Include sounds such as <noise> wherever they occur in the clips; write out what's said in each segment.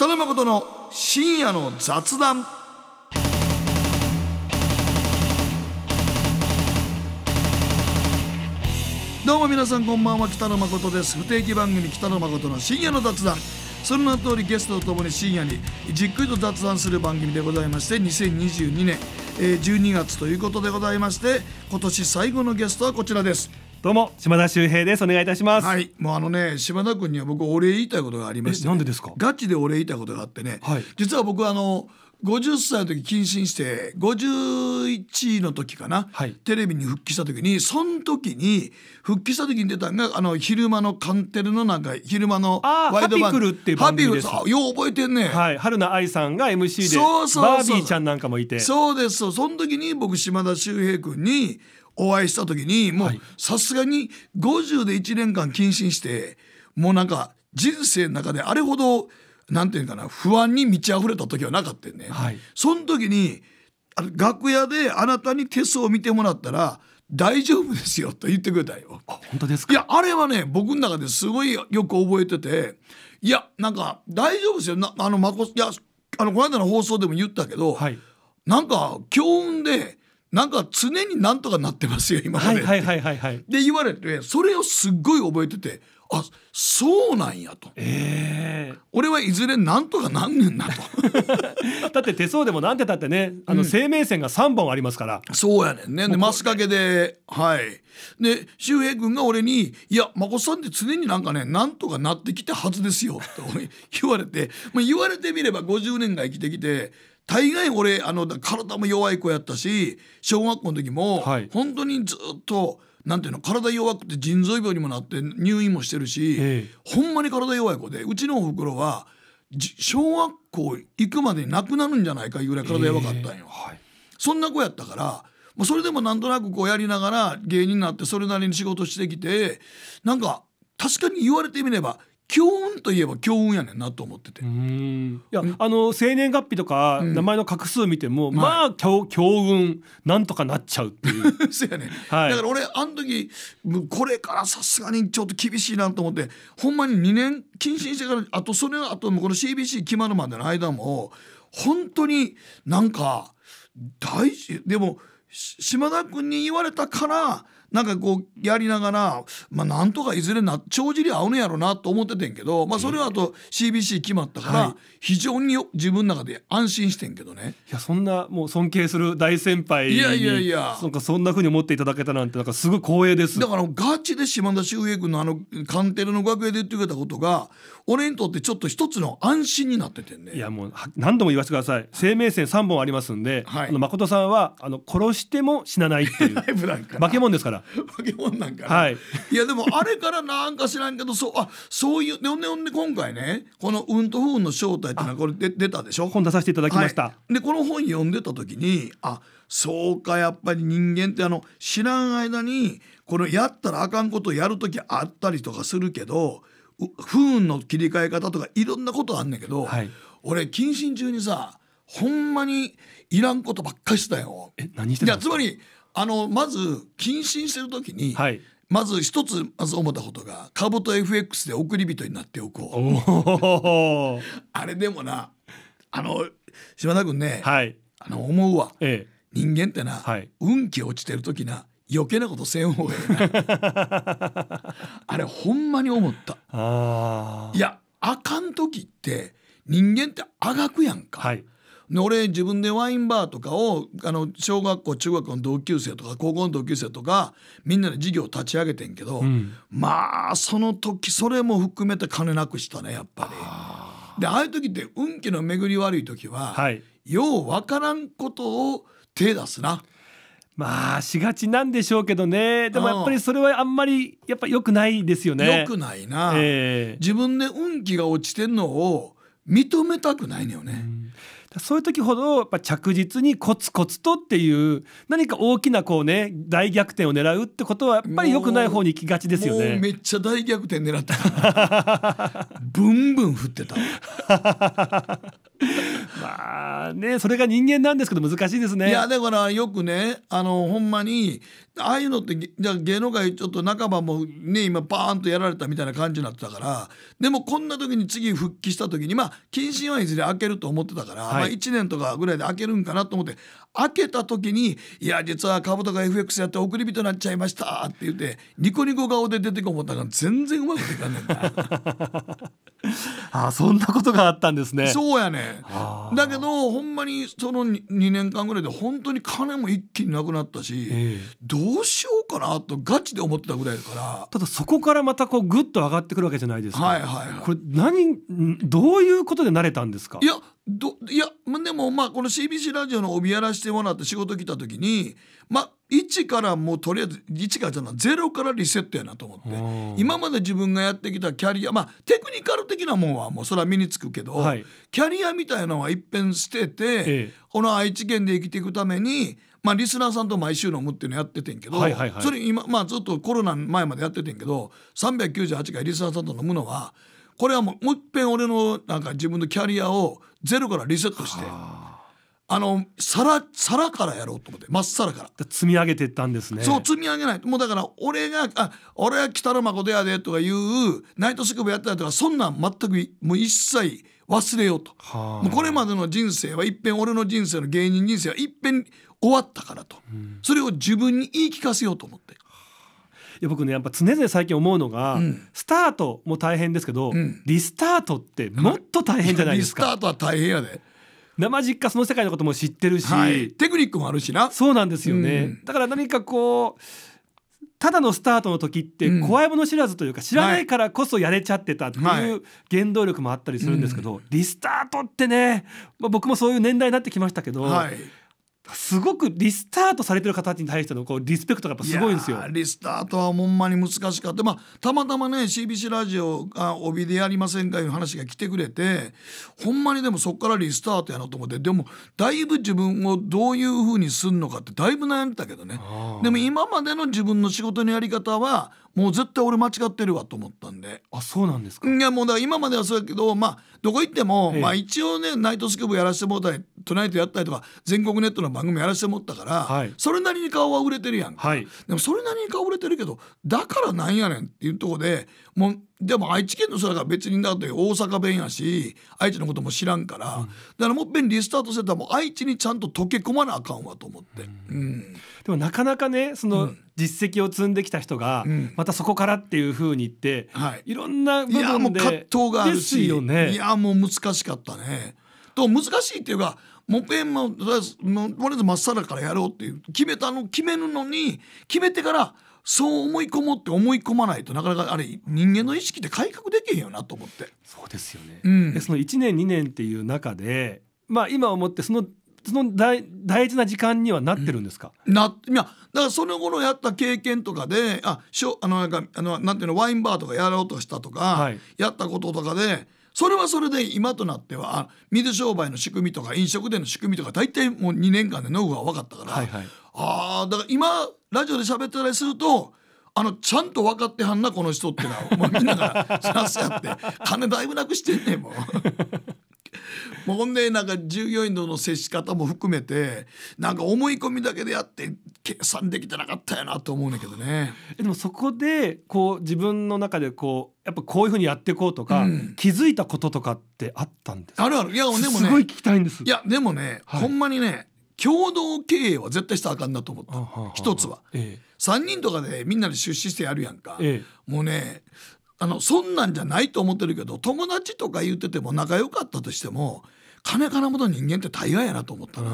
北野誠の深夜の雑談どうも皆さんこんばんは北野誠です不定期番組北野誠の深夜の雑談その名の通りゲストとともに深夜にじっくりと雑談する番組でございまして2022年12月ということでございまして今年最後のゲストはこちらですどうも島田秀平ですお願いいたしますはいもうあのね島田君には僕お礼言いたいことがありまして、ね、なんでですかガチでお礼言いたいことがあってね、はい、実は僕あの50歳の時謹慎して51の時かな、はい、テレビに復帰した時にその時に復帰した時に出たのがあの昼間のカンテルのなんか昼間のワイド番組ハピクルっていう番組ですよう覚えてんね、はい、春菜愛さんが MC でそうそうそうバービーちゃんなんかもいてそうですその時に僕島田秀平君にお会いした時にもうさすがに50で1年間謹慎してもうなんか人生の中であれほどなんていうかな不安に満ち溢れた時はなかったよね。はい、その時に楽屋であなたに手相を見てもらったら大丈夫ですよと言ってくれたよ。本当ですかいやあれはね僕の中ですごいよく覚えてていやなんか大丈夫ですよなあのまこいやあのこの間の放送でも言ったけど、はい、なんか強運でなんか常になんとかなってますよ今まで。はいはいはいはい、で言われてそれをすっごい覚えててあそうなんやと、えー、俺はいずれなんとかなんねんなと <laughs> だって手相でもなんてたってねあの生命線が3本ありますから、うん、そうやねんねでマス掛けではいで周平君が俺に「いや真子さんって常になんかねなんとかなってきたはずですよ」と言われて、まあ、言われてみれば50年が生きてきて大概俺あの体も弱い子やったし小学校の時も、はい、本当にずっとなんていうの体弱くて腎臓病にもなって入院もしてるし、ええ、ほんまに体弱い子でうちのおふくろは小学校行くまでになくなるんじゃないかいうぐらい体弱かったんよ。えはい、そんな子やったからまそれでもなんとなくこうやりながら芸人になってそれなりに仕事してきてなんか確かに言われてみれば強運といえば強運やねんなと思ってていやあの生年月日とか、名前の画数見ても、まあき強強運なんとかなっちゃうっていう <laughs> そうやね、はい、だから俺あの時これからさすがにちょっと厳しいなと思ってほんまに二年謹慎してからあとそれあとこの CBC 決まるまでの間も本当になんか大事でも島田君に言われたからなんかこうやりながら、まあ、なんとかいずれな帳尻合うのやろうなと思っててんけど、まあ、それはあと CBC 決まったから、非常に自分の中で安心してんけどね。いやそんなもう尊敬する大先輩いやいやいやそかそんなふうに思っていただけたなんてなんかすごい光栄です。だからガチで島田秀平君のあのカンテレの楽屋で言ってくれたことが俺にとってちょっと一つの安心になっててねいやもう何度も言わせてください生命線3本ありますんで、はい、あの誠さんはあの殺しても死なないっていう <laughs> 化け物ですから化け物なんか、はい、<laughs> いやでもあれからなんか知らんけどそうあそういうでほんでほんで今回ねこの「うんと不運の正体」ってのはこれで出たでしょ本出させていただきました、はい、でこの本読んでた時にあそうかやっぱり人間ってあの知らん間にこのやったらあかんことをやる時あったりとかするけど不運の切り替え方とかいろんなことあんねんけど、はい、俺謹慎中にさほんまにいらんことばっかしてたよ。え何してたつまりあのまず謹慎してる時に、はい、まず一つまず思ったことが株と FX で送り人になっておこう。<laughs> あれでもなあの島田君ね、はい、あの思うわ、ええ、人間ってな、はい、運気落ちてる時な余計なことせん方がいい <laughs> あれほんまに思ったいやあかん時って人間ってあがくやんか、はい、俺自分でワインバーとかをあの小学校中学校の同級生とか高校の同級生とかみんなで事業立ち上げてんけど、うん、まあその時それも含めて金なくしたねやっぱり。でああいう時って運気の巡り悪い時は、はい、よう分からんことを手出すな。まあしがちなんでしょうけどねでもやっぱりそれはあんまりやっぱ良くないですよね。よくないな、えー、自分で運気が落ちてんのを認めたくないのよね。うんそういう時ほどやっぱ着実にコツコツとっていう何か大きなこうね大逆転を狙うってことはやっぱり良くない方に行きがちですよね。めっちゃ大逆転狙ってた。ブンブン振ってた。<laughs> まあねそれが人間なんですけど難しいですね。いやだからよくねあのほんまにああいうのってじゃ芸能界ちょっと半ばもね今パーンとやられたみたいな感じになってたからでもこんな時に次復帰した時にまあ謹慎はいずれ開けると思ってたから、はい、まあ、1年とかぐらいで開けるんかなと思って開けた時に「いや実は株とか FX やって送り人になっちゃいました」って言ってニコニコ顔で出てこもったから全然うまくいかんねんな。<laughs> あそんなことがあったんですねそうやねだけどほんまにその 2, 年間ぐらいで本当に金も一気になくなったし、えー、どうしようかなとガチで思ってたぐらいだからただそこからまたこうぐっと上がってくるわけじゃないですかはいはい、はい、これ何どういうことで慣れたんですかいやどいやでもまあこの CBC ラジオの帯やらしてもらって仕事来た時にまあ1からもうとりあえず1からじゃな0からリセットやなと思って今まで自分がやってきたキャリアまあテクニカル的なもんはもうそれは身につくけど、はい、キャリアみたいなのはいっぺん捨てて、ええ、この愛知県で生きていくためにまあ、リスナーさんと毎週飲むっていうのやっててんけど、はいはいはい、それ今、まあ、ずっとコロナ前までやっててんけど398回リスナーさんと飲むのはこれはもうもういっぺん俺のなんか自分のキャリアをゼロからリセットしてあの皿皿からやろうと思ってまっさらから積み上げてったんですねそう積み上げないもうだから俺が「あ俺は北野誠やで」とかいうナイトスクープやったとかそんなん全くもう一切忘れようともうこれまでの人生は一遍俺の人生の芸人人生はいっぺん終わったからと、うん、それを自分に言い聞かせようと思ってや僕ねやっぱ常々最近思うのが、うん、スタートも大変ですけど、うん、リスタートってもっと大変じゃないですか。<laughs> リスタートは大変やで生実家その世界のことも知ってるし、はい、テクニックもあるしなそうなんですよね、うん、だから何かこうただのスタートの時って怖いもの知らずというか知らないからこそやれちゃってたっていう原動力もあったりするんですけど、はい、リスタートってね、まあ、僕もそういう年代になってきましたけど、はい、すごくリスタートされてる方に対してのこうリスペクトがやっぱすごいんですよ。リスタートはほんまに難しかった、まあ、たまたまね CBC ラジオが帯でやりませんかいう話が来てくれてほんまにでもそこからリスタートやなと思ってでもだいぶ自分をどういうふうにすんのかってだいぶ悩んでたけどねでも今までの自分の仕事のやり方はもう絶対俺間違ってるわと思ったんであそうなんですかいやもうだから今まではそうやけどまあどこ行っても、ええ、まあ一応ねナイトスクープやらせてもらったりトゥナイトやったりとか全国ネットの番組やらせてもらったから、はい、それなりに顔は売れてるやんか、はい、でもそれなりに顔売れてるけどだからなんやねんっていうところでもうでも愛知県の空が別にだって大阪弁やし愛知のことも知らんから、うん、だからもっぺんリスタートしてたらもう愛知にちゃんと溶け込まなあかんわと思って、うんうん、でもなかなかねその実績を積んできた人が、またそこからっていうふうに言って、はい、いろんな部分でいやもう葛藤があるし、ね、いやもう難しかったね。と難しいっていうかもっぺんもとりあえずまっさらからやろうっていう決めたの決めるのに決めてから「そう思い込もうって思い込まないとなかなかあれ人間の意識って改革できへんよなと思ってそうですよね、うん、でその1年2年っていう中で、まあ、今思ってそのその大大事な時間にはなってるんですか、うん、ないやだからその頃やった経験とかであしょあのなんかあのなんていうのワインバーとかやろうとしたとか、はい、やったこととかでそれはそれで今となっては水商売の仕組みとか飲食店の仕組みとか大体もう2年間でノウハウ分かったから、はいはい、あだから今ラジオで喋ってたりするとあのちゃんと分かってはんなこの人ってのは <laughs> みんなが知らせ合って金だいぶなくしてんねんもう。<laughs> もうほんでなんか従業員との接し方も含めてなんか思い込みだけでやって計算できてなかったやなと思うんだけどね。でもそこでこう自分の中でこうやっぱこういうふうにやっていこうとか、うん、気づいたこととかってあったんですかあるあるいやでもねすごい聞きたいんですいやでもね、はい、ほんまにね共同経営は絶対したらあかんなと思った一つは、ええ、3人とかでみんなで出資してやるやんか、ええ、もうねあのそんなんじゃないと思ってるけど友達とか言ってても仲良かったとしても金からも人間って大概やなと思ったな。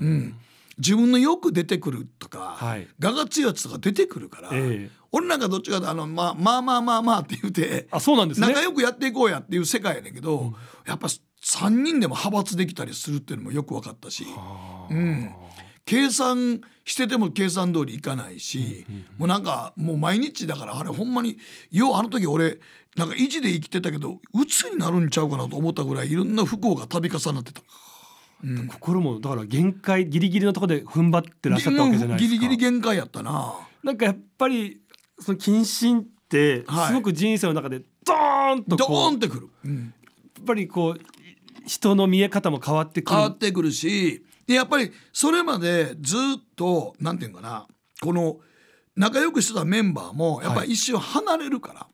うん、自分のよく出てくるとか、はい、我が強いやつとか出てくるから、ええ、俺なんかどっちかあの、まあ、まあまあまあまあって言うてあそうなんです、ね、仲良くやっていこうやっていう世界やねんけど、うん、やっぱ3人でも派閥できたりするっていうのもよく分かったし、うん、計算してても計算通りいかないし、うんうんもうなんかもう毎日だからあれほんまにようあの時俺なんか維持で生きてたけど鬱になるんちゃうかなと思ったぐらいいろんな不幸が度重なってた。うん、心もだから限界ギリギリのところで踏ん張ってらっしゃったわけじゃないですかギリギリ限界やったななんかやっぱりその謹慎ってすごく人生の中でドーンとこう、はい、ドーンってくる、うん、やっぱりこう人の見え方も変わってくる変わってくるしでやっぱりそれまでずっと何て言うかなこの仲良くしてたメンバーもやっぱり一瞬離れるから、は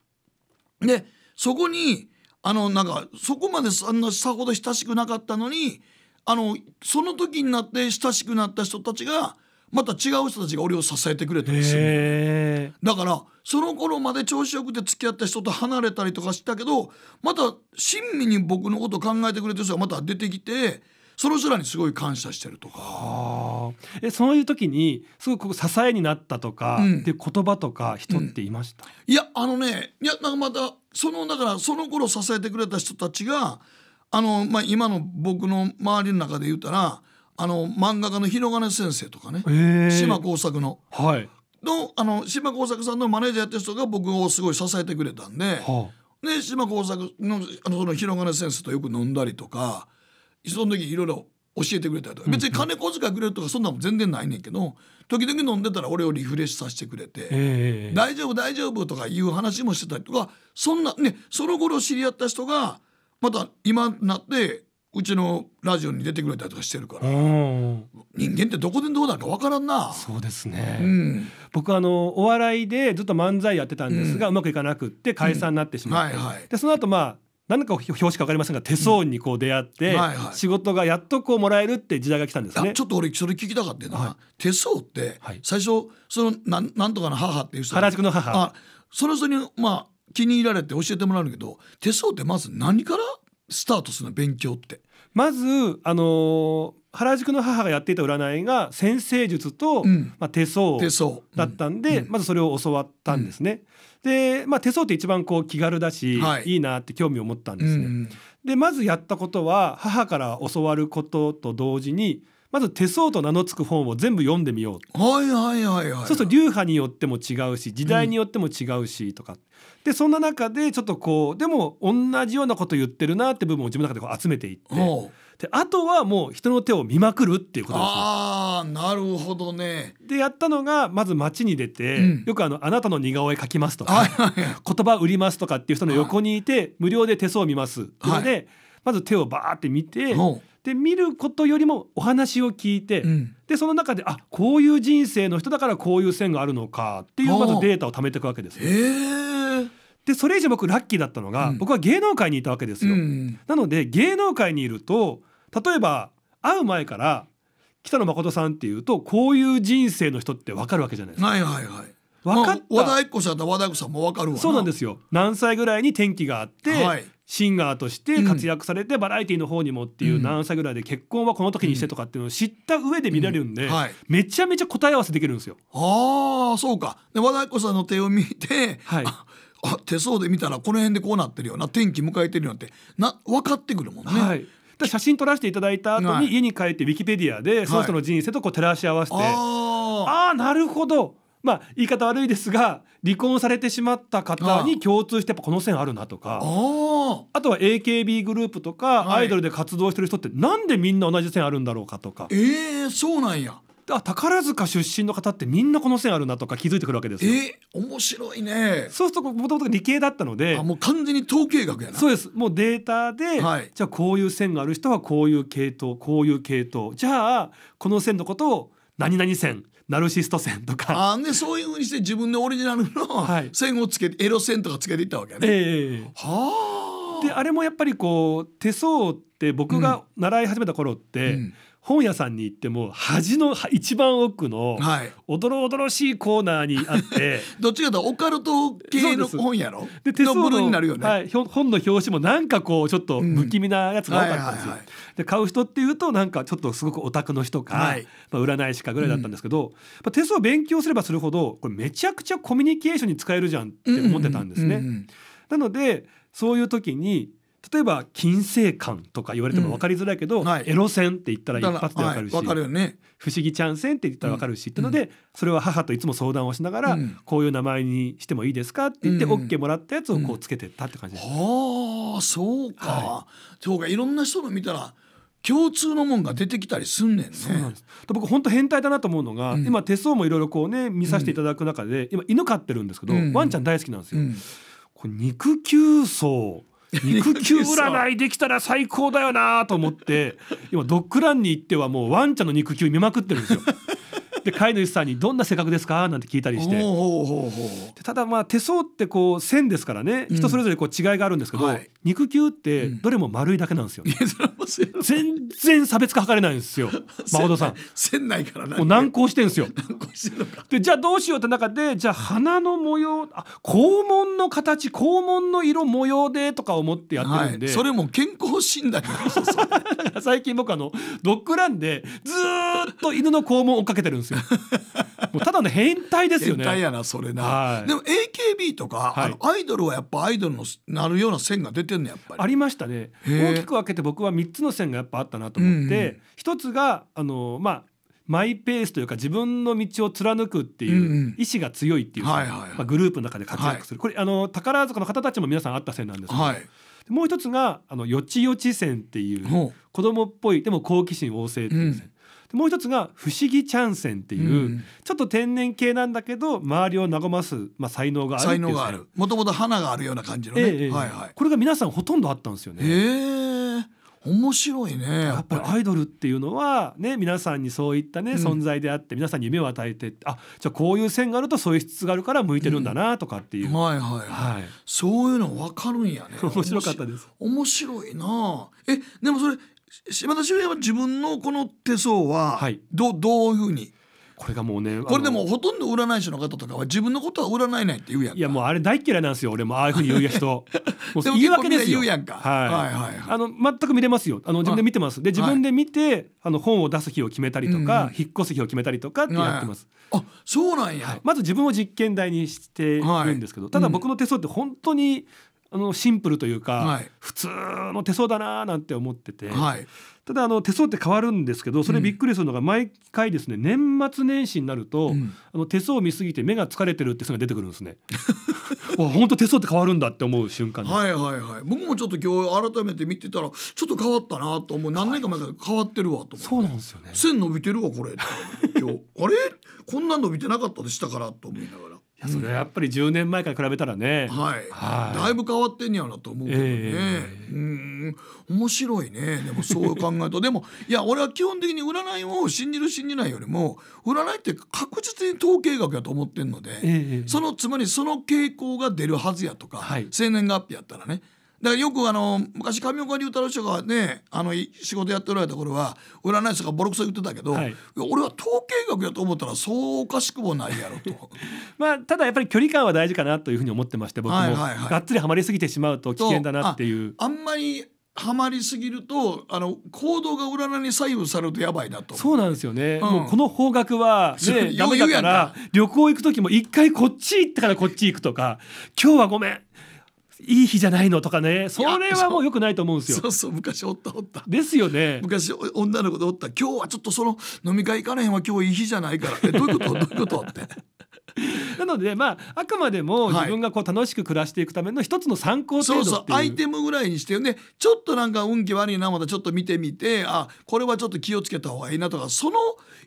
い、でそこにあのなんかそこまでんなさほど親しくなかったのにあのその時になって親しくなった人たちがまた違う人たちが俺を支えてくれたりするだからその頃まで調子よくて付き合った人と離れたりとかしたけどまた親身に僕のこと考えてくれてる人がまた出てきてその人らにすごい感謝してるとかえそういう時にすごく支えになったとか、うん、っ言葉とか人っていました、うん、いやあのねいやなんかまたそのだからその頃支えてくれた人たちがあの、まあ、今の僕の周りの中で言うたらあの漫画家の広金先生とかね、島耕作の。はいのあの島耕作さんのマネージャーやってる人が僕をすごい支えてくれたんではあ、で島耕作のあのその広金先生とよく飲んだりとかその時いろいろ教えてくれたりとか別に金小遣いくれるとかそんなも全然ないねんけど時々飲んでたら俺をリフレッシュさせてくれて「え大丈夫大丈夫」とかいう話もしてたりとかそんなねその頃知り合った人がまた今になってうちのラジオに出てくれたりとかしてるから、人間ってどこでどうなるかわからんなそうですね、うん、僕あのお笑いでずっと漫才やってたんですが、うん、うまくいかなくって解散になってしまって、でその後まあ何か表紙かわかりませんが手相にこう出会って、はいはい、仕事がやっとこうもらえるって時代が来たんですねちょっと俺それ聞きたかったな、はい、手相って、最初そのなんなんとかの母っていう人原宿の母あその人にまあ気に入られて教えてもらうんだけど手相ってまず何からスタートするの勉強って。まずあのー原宿の母がやっていた占いが先生術と、うん、まあ、手相だったんで、うん、まずそれを教わったんですね。うん、で、まあ、手相って一番こう気軽だし、はい、いいなって興味を持ったんですね。でまずやったことは母から教わることと同時にまず手相と名の付く本を全部読んでみようはいはいはいはいそうすると流派によっても違うし時代によっても違うしとか、うん、でそんな中でちょっとこうでも同じようなこと言ってるなって部分を自分の中でこう集めていってであとはもう人の手を見まくるっていうことです、ね、ああなるほどね。でやったのがまず街に出て、うん、よくあの「あなたの似顔絵描きます」とか、言葉売ります」とかっていう人の横にいて無料で手相見ます」っていうので、はい、まず手をバーって見て。で見ることよりもお話を聞いて、うん、でその中であこういう人生の人だからこういう線があるのかっていうまずデータを貯めていくわけです。でそれ以上僕ラッキーだったのが、うん、僕は芸能界にいたわけですよ。うん、なので芸能界にいると例えば会う前から北野誠さんっていうとこういう人生の人って分かるわけじゃないですか。はいはいはい和田ア子さんと和田ア子さんも分かるわそうなんですよ何歳ぐらいに転機があって、はい、シンガーとして活躍されて、バラエティーの方にもっていう何歳ぐらいで結婚はこの時にしてとかっていうのを知った上で見られるんで、めちゃめちゃ答え合わせできるんですよ。ああそうかで和田鼓さんの手を見て、はい、あ手相で見たらこの辺でこうなってるような天気迎えてるよなってな分かってくるもんね。はい写真撮らせていただいた後に家に帰ってウィキペディアでその人の人生とこう照らし合わせて、はい、ああなるほどまあ、言い方悪いですが離婚されてしまった方に共通してやっぱこの線あるなとかあとは AKB グループとかアイドルで活動してる人ってなんでみんな同じ線あるんだろうかとか。えー、そうなんやあ宝塚出身の方ってみんなこの線あるなとか気づいてくるわけですよ。え面白いね。そうするともともと理系だったのでもう完全に統計学やな。そうですもうデータで、はい、じゃあこういう線がある人はこういう系統こういう系統じゃあこの線のことを何々線ナルシスト線とかあでそういうふうにして自分でオリジナルの線をつけて、はい、エロ線とかつけていったわけね。えー、はあであれもやっぱりこう手相って僕が習い始めた頃って、うんうん本屋さんに行っても端の一番奥のおどろおどろしいコーナーにあって <laughs> どっちかとオカルト系の本やろ <laughs> で手相のはい、本の表紙もなんかこうちょっと不気味なやつが多かったんですよ。で買う人っていうとなんかちょっとすごくオタクの人か、はい、まあ、占い師かぐらいだったんですけど、うん、まあ、手相を勉強すればするほどこれめちゃくちゃコミュニケーションに使えるじゃんって思ってたんですね。なのでそういう時に例えば金星観とか言われても分かりづらいけど、うんはい、エロ線って言ったら一発で分かるし、はいるね、不思議ちゃん線って言ったら分かるし、うん、ってのでそれは母といつも相談をしながら、うん、こういう名前にしてもいいですかって言って OK もらったやつをこうつけてったって感じです、ね、はあそうか、はい、そうかいろんな人の見たら共通のもんが出てきたりすんねんね。そうなんです僕本当変態だなと思うのが、今手相もいろいろこうね見させていただく中で、今犬飼ってるんですけど、ワンちゃん大好きなんですよ。こ肉球層肉球占いできたら最高だよなと思って今ドッグランに行ってはもうワンちゃんの肉球見まくってるんですよで飼い主さんに「どんな性格ですか?」なんて聞いたりしてでただまあ手相ってこう線ですからね人それぞれこう違いがあるんですけど、うんはい、肉球ってどれも丸いだけなんですよ、ね、全然差別化図れないんですよ誠 <laughs> さん線ないからもう難航してんですよ難航してかでじゃあどうしようって中でじゃあ花の模様あ肛門の形肛門の色模様でとか思ってやってるんで、はい、それも健康診断 <laughs> 最近僕あのドッグランでずっと犬の肛門追っかけてるんですですよ <laughs> もうただの変態ですよね変態やなそれな、はい、でも AKB とか、はい、あのアイドルはやっぱアイドルのなるような線が出てんねやっぱりありましたね大きく分けて僕は3つの線がやっぱあったなと思って、うんうん、つがあのまあマイペースというか自分の道を貫くっていう意志が強いっていう、うんうんはいはい、まあ、グループの中で活躍する、はい、これあの宝塚の方たちも皆さんあった線なんですけど、はい、もう一つがあのよちよち線っていう子供っぽいでも好奇心旺盛っていう線、うんもう一つが「不思議チャンセン」っていう、うん、ちょっと天然系なんだけど周りを和ます、まあ、才能がある才能があるもともと花があるような感じのね、えー、はいはい、これが皆さんほとんどあったんですよね。えー面白いねやっぱりアイドルっていうのはね皆さんにそういったね、存在であって皆さんに夢を与えてあじゃあこういう線があるとそういう質があるから向いてるんだなとかっていう、うん、はいはいはい、はい、そういうの分かるんやね <laughs> 面白かったです面白いなえでもそれ島田秀平は自分のこの手相はど,、はどういうふうにこれがもうねこれでもほとんど占い師の方とかは自分のことは占えないって言うやんいやもうあれ大嫌いなんですよ俺もああいうふうに <laughs> 言う人もう言い訳ですよ言うやんか、はい、はいはいはいあの全く見れますよあの自分で見てますで自分で見て、はい、あの本を出す日を決めたりとか、うん引っ越す日を決めたりとかってやってます、はい、あそうなんや、まず自分を実験台にしてるんですけど、ただ僕の手相って本当にあのシンプルというか、はい、普通の手相だなーなんて思ってて、はい、ただあの手相って変わるんですけどそれびっくりするのが毎回ですね、うん、年末年始になると、うん、あの手相見すぎて目が疲れてるって人が出てくるんですね。<laughs> わ本当手相って変わるんだって思う瞬間はいはいはい僕もちょっと今日改めて見てたらちょっと変わったなと思う何年か前から変わってるわとそうなんですよね線伸びてるわこれ今日あれこんな伸びてなかったでしたからと思いながら。やそれはやっぱり10年前から比べたらね、うん、はい、はい、だいぶ変わってんやなと思うけどね、えー、うん面白いねでもそう考えると <laughs> でもいや俺は基本的に占いを信じる信じないよりも占いって確実に統計学やと思ってるので、えー、そのつまりその傾向が出るはずやとか、はい、生年月日やったらねだからよくあの昔上岡龍太郎師匠がねあの仕事やっておられた頃は占い師がボロクソ言ってたけど、はい、俺は統計学やと思ったらそうおかしくもないやろと <laughs> まあただやっぱり距離感は大事かなというふうに思ってまして僕も、はいはいはい、がっつりはまりすぎてしまうと危険だなっていう。ああんまりはまりすぎるとあの行動が占いに左右されるとやばいなとそうなんですよね、うん、もうこの方角は、ね、ダメだから旅行行く時も一回こっち行ったからこっち行くとか今日はごめんいい日じゃないのとかねそれはもうよくないと思うんですよそうそう昔おったおったですよね昔女の子でおった今日はちょっとその飲み会行かれへんは今日いい日じゃないからってどういうこと <laughs> どういうことってなのでまああくまでも自分がこう楽しく暮らしていくための一つの参考程度、はい、そうそうアイテムぐらいにしてねちょっとなんか運気悪いなまたちょっと見てみてあこれはちょっと気をつけた方がいいなとかその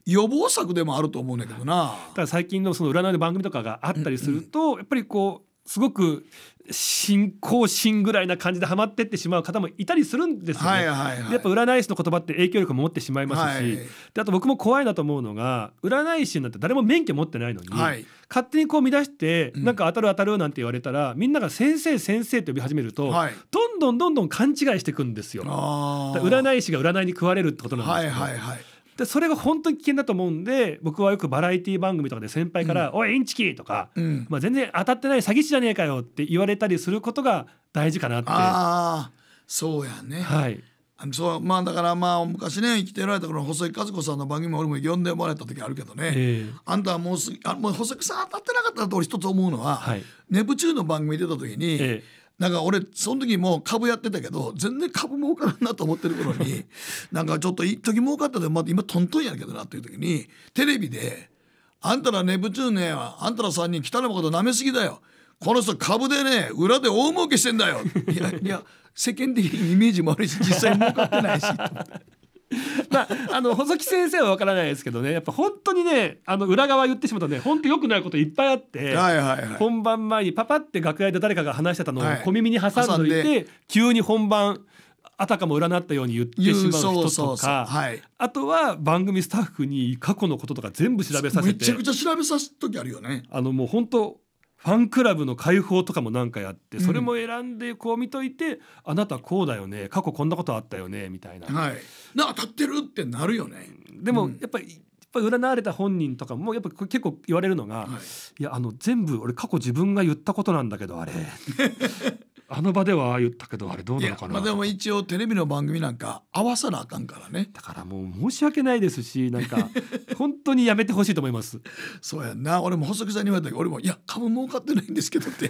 予防策でもあると思うんだけどな。だ最近のその占いの番組とかがあったりすると、うんうん、やっぱりこうすごく信仰心ぐらいな感じでハマってってしまう方もいたりするんですよね。はいはいはい、やっぱ占い師の言葉って影響力も持ってしまいますし、はい、であと僕も怖いなと思うのが占い師なんて誰も免許持ってないのに、はい、勝手にこう乱してなんか当たる当たるなんて言われたら、うん、みんなが先生先生って呼び始めると、はい、どんどんどんどん勘違いしていくんですよ。占い師が占いに食われるってことなんですけはいはいはいでそれが本当に危険だと思うんで僕はよくバラエティ番組とかで先輩から「うん、おいインチキ!」とか、うん、まあ、全然当たってない詐欺師じゃねえかよって言われたりすることが大事かなって。あそうやね、はいそうまあだからまあ昔ね生きてられた頃細井和子さんの番組も俺も呼んでもらえた時あるけどね、えー、あんたはもうすあもう細井さん当たってなかったと俺一つ思うのは、はい、ネプチューンの番組出た時に、えーなんか俺その時もう株やってたけど全然株儲からんなと思ってる頃に <laughs> なんかちょっと一時儲かったでまた今トントンやけどなっていう時にテレビで「あんたらネぶチューンねあんたら3人汚いこと舐めすぎだよこの人株でね裏で大儲けしてんだよ」いやいや世間的にイメージもあるし実際儲かってないし。まあ、あの細木先生はわからないですけどねやっぱ本当にねあの裏側言ってしまうとね本当よくないこといっぱいあって、はいはいはい、本番前にパパって楽屋で誰かが話してたのを小耳に挟んどいて、はい、急に本番あたかも占ったように言ってしまう人とか、はい、あとは番組スタッフに過去のこととか全部調べさせてめちゃくちゃ調べさせる時あるよねあのもう本当ファンクラブの解放とかも何かやってそれも選んでこう見といて、うん、あなたこうだよね過去こんなことあったよねみたいな。はい、な当たってるってなるよね。でも、うん、やっぱりぱり占われた本人とかもやっぱ結構言われるのが、はい、いやあの全部俺過去自分が言ったことなんだけどあれ <laughs> あの場では言ったけどあれどうなのかな、まあ、でも一応テレビの番組なんか合わさなあかんからねだからもう申し訳ないですしなんか <laughs> 本当にやめてほしいと思いますそうやな俺も細木さんに言われたけど俺も「いや株儲かってないんですけど」って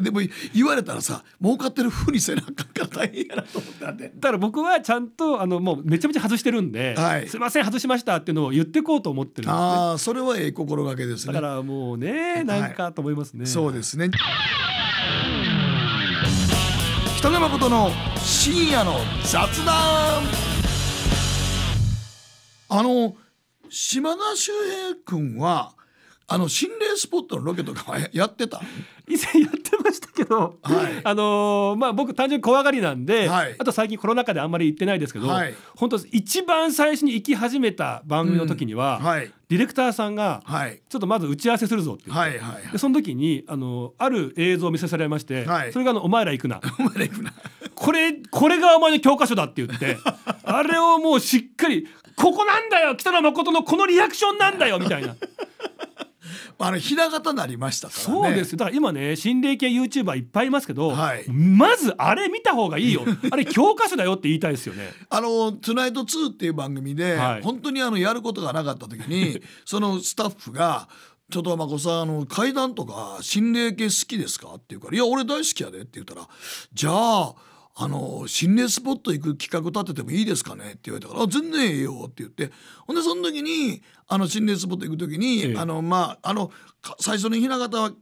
<laughs> でも言われたらさ儲かってるふうにせなあかんから大変やなと思ったんでだから僕はちゃんとあのもうめちゃめちゃ外してるんで「はい、すいません外しました」っていうのを言ってこうと思ってるね、ああそれはええ心がけですねだからもうねなんかと思いますね、はい、そうですね本の深夜の雑談あの島田秀平君はあの心霊スポットのロケとかやってた <laughs> 以前やってましたけど、はい、あのー、まあ僕単純に怖がりなんで、はい、あと最近コロナ禍であんまり行ってないですけど、はい、本当一番最初に行き始めた番組の時には、うんはい、ディレクターさんが、ちょっとまず打ち合わせするぞってはいはいでその時にあのある映像を見せされまして、それがあの「お前ら行くな」<laughs> お前ら行くなこれこれがお前の教科書だって言って <laughs> あれをもうしっかり「ここなんだよ北野誠のこのリアクションなんだよ」みたいな。あのひらなりましたから、ね、そうですだから今ね心霊系 YouTuber いっぱいいますけど、はい、まずあれ見た方がいいよ <laughs> あれ教科書だよって言いたいですよね。あの「トゥナイトーっていう番組で、はい、本当にあのやることがなかった時に <laughs> そのスタッフが「ちょっとまこさんあの階段とか心霊系好きですか?」って言うから「いや俺大好きやで」って言ったら「じゃああの心霊スポット行く企画立ててもいいですかね?」って言われたから「全然ええよ」って言ってほんでその時にあの心霊スポット行く時に、ええ、あのまああの最初に雛形は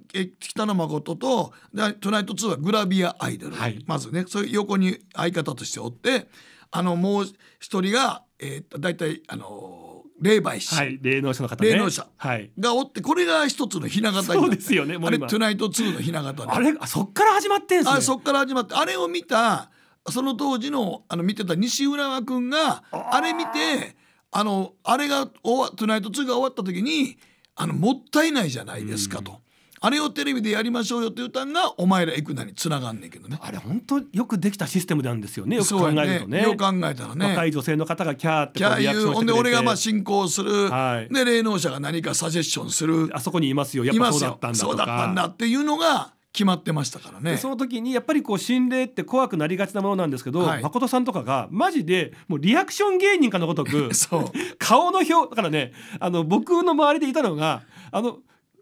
北野誠と「でトゥナイト2」はグラビアアイドル、はい、まずねそう横に相方としておってあのもう一人が、えー、大体あの霊媒師、はい、霊能者の方、ね、霊能者、はい、がおってこれが一つのひな形そうですよねあれ「トゥナイト2」のひな形あれあそっから始まってんすねあそっから始まってあれを見たその当時のあの見てた西浦和君があれ見てあのあれが「トゥナイト2」が終わった時にあのもったいないじゃないですかと。あれをテレビでやりましょうよって言うたんがお前ら行くなにつながんねんけどねあれ本当よくできたシステムなんですよねよく考えるとね、ね、よく考えたらね若い女性の方がキャーってキャー言うほんで俺がまあ進行する、はい、で霊能者が何かサジェッションするあそこにいますよやっぱそうだったんだそうだったんだっていうのが決まってましたからねその時にやっぱりこう心霊って怖くなりがちなものなんですけど、はい、誠さんとかがマジでもうリアクション芸人かのごとく <laughs> 顔の表だからねあの僕の周りでいたのがあの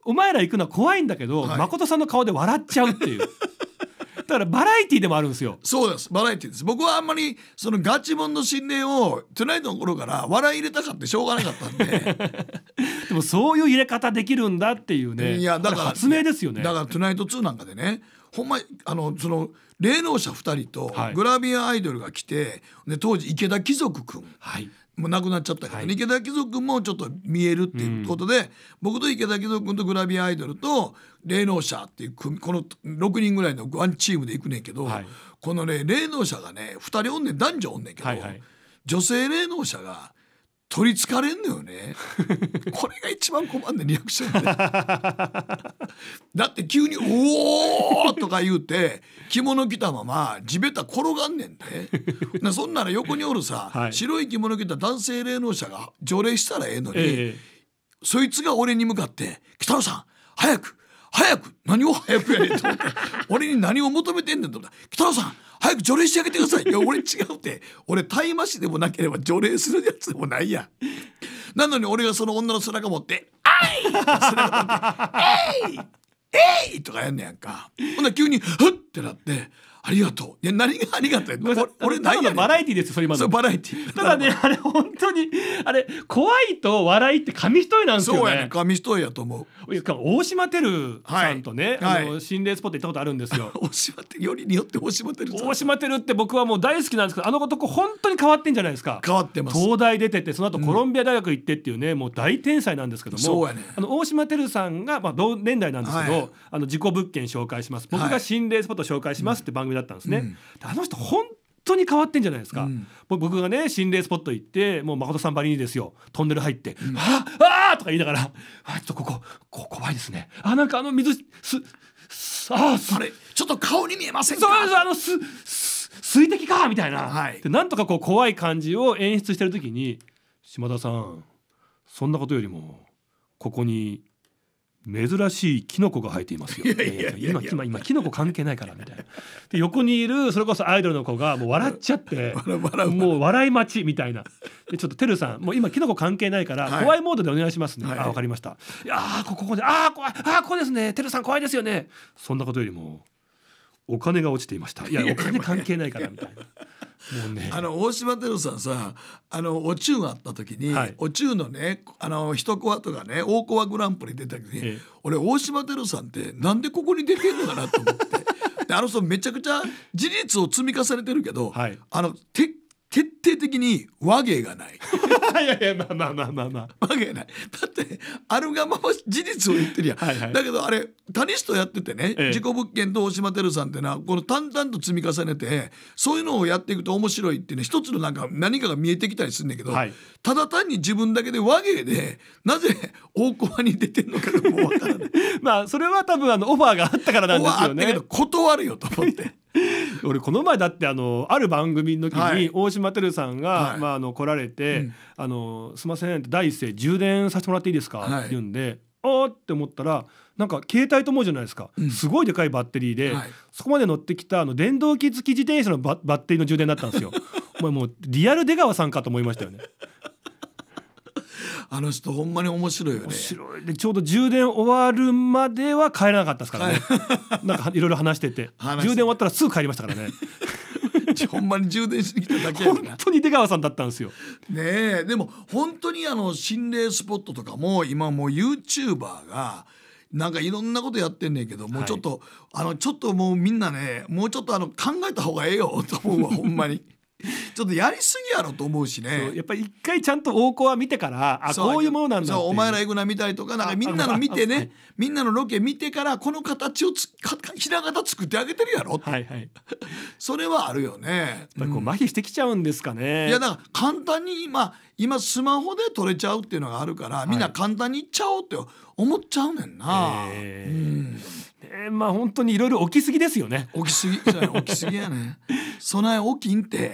お前ら行くのは怖いんだけど、はい、誠さんの顔で笑っちゃうっていう。<laughs> だからバラエティでもあるんですよ。そうです。バラエティです。僕はあんまりそのガチモンの心霊をトゥナイトの頃から笑い入れたかってしょうがなかったんで。<laughs> でもそういう入れ方できるんだっていうね。いやだから発明ですよね。だからトゥナイト2なんかでね、ほんまあのその霊能者二人とグラビアアイドルが来て、はい、で当時池田貴族君、はい、もう亡くなっちゃったけど、ねはい、池田貴族もちょっと見えるっていうことで、うん、僕と池田貴族君とグラビアアイドルと霊能者っていうこの6人ぐらいのワンチームで行くねんけど、はい、このね霊能者がね2人おんねん男女おんねんけど、はいはい、女性霊能者が取りつかれんのよね <laughs> これが一番困んねリアクションだって急に「おお!」とか言うて着物着たまま地べた転がんねんでそんなら横におるさ、はい、白い着物着た男性霊能者が除霊したらええのに、ええ、そいつが俺に向かって「北野さん早く早く何を早くやれ」と俺に何を求めてんねん」と「北野さん早く除霊してあげてください」いや俺違うって俺大麻師でもなければ除霊するやつでもないやなのに俺がその女の背中持って「あい!」背中持って「えい!」えいとかやんねやんかほんな急に「ふっ!」ってなってありがとう。いや何がありがたい俺ないやバラエティですそれ今の。バラエティ。ただねあれ本当にあれ怖いと笑いって紙一重なんですよそうやね紙一重やと思う。大島テルさんとね、あの、心霊スポット行ったことあるんですよ。<laughs> 大島テルよりによって大島テル。大島テルって僕はもう大好きなんですけどあの男本当に変わってんじゃないですか。変わってます。東大出ててその後コロンビア大学行ってっていうね、もう大天才なんですけども。そうやね。あの大島テルさんがまあ同年代なんですけど、あの自己物件紹介します。僕が心霊スポット紹介しますって番組だったんですね。うん、あの人本当に変わってんじゃないですか、うん、僕がね心霊スポット行ってもう誠さんばりにですよトンネル入って「うん、ああとか言いながら「あちょっとこここ怖いですね」あなんかあの水すすあそれちょっと顔に見えませんかそうあのすす水滴かみたいな、はい、でなんとかこう怖い感じを演出してる時に島田さんそんなことよりもここに珍しいキノコが生えていますよ。いやいや今今今キノコ関係ないからみたいな。で横にいるそれこそアイドルの子がもう笑っちゃって、<laughs> もう笑い待ちみたいな。でちょっとてるさんもう今キノコ関係ないから怖いモードでお願いしますね。はい、あわかりました。いやここでああ怖いああここですねてるさん怖いですよね。そんなことよりも。お金が落ちていましたいやお金関係ないからみたいな。<laughs> もうね、あの大島テルさんさあのお中があった時に、はい、お中のねあの一コアとかね大コアグランプリ出た時に、ええ、俺大島テルさんってなんでここに出てんのかなと思ってであの人めちゃくちゃ事実を積み重ねてるけど、はい、あの鉄徹底的に和芸がない。<laughs> いやいや、まあまあまあまあまあ。和芸ない。だって、あるがまま事実を言ってるやん。はいはい、だけどあれ、谷氏とやっててね、ええ、事故物件と大島てるさんってのは、この淡々と積み重ねて、そういうのをやっていくと面白いってね、一つのなんか何かが見えてきたりするんだけど、はい、ただ単に自分だけで和芸で、なぜ大駒に出てんのかもわからない。<laughs> まあ、それは多分あのオファーがあったからなんですよね。あったけど、断るよと思って。<laughs> 俺この前だってあのある番組の時に大島てるさんが、はい、まあ、あの来られて「あのすいません」第一声充電させてもらっていいですか?」って言うんで「あ、あ、って思ったらなんか携帯と思うじゃないですか、うん、すごいでかいバッテリーで、はい、そこまで乗ってきたあの電動機付き自転車のバッテリーの充電だったんですよ。<laughs> お前もうリアル出川さんかと思いましたよね。<laughs> あの人ほんまに面白いよね面白いでちょうど充電終わるまでは帰らなかったですからね、<laughs> なんかいろいろ話してて充電終わったらすぐ帰りましたからね <laughs> ほんまに充電しに来ただけや本当に出川さんだったんですよ。ねえでも本当にあの心霊スポットとかも今もう y o u t u b e がなんかいろんなことやってんねんけど、もうちょっと、あのちょっともうみんなねもうちょっとあの考えた方がええよと思うわほんまに。<laughs> ちょっとやりすぎやろと思うしねやっぱり一回ちゃんと大行は見てからあこういうものなんだそうお前ら行くな見たりとかなんかみんなの見てねみんなのロケ見てからこの形をつかひら形作ってあげてるやろはいはい <laughs> それはあるよねやっぱこう麻痺してきちゃうんですかね、うん、いやだから簡単に今今スマホで撮れちゃうっていうのがあるから、はい、みんな簡単にいっちゃおうって思っちゃうねんな、えー、うんえー、まあ本当にいろいろ起きすぎですよね起きすぎ起きすぎやね備え起きんて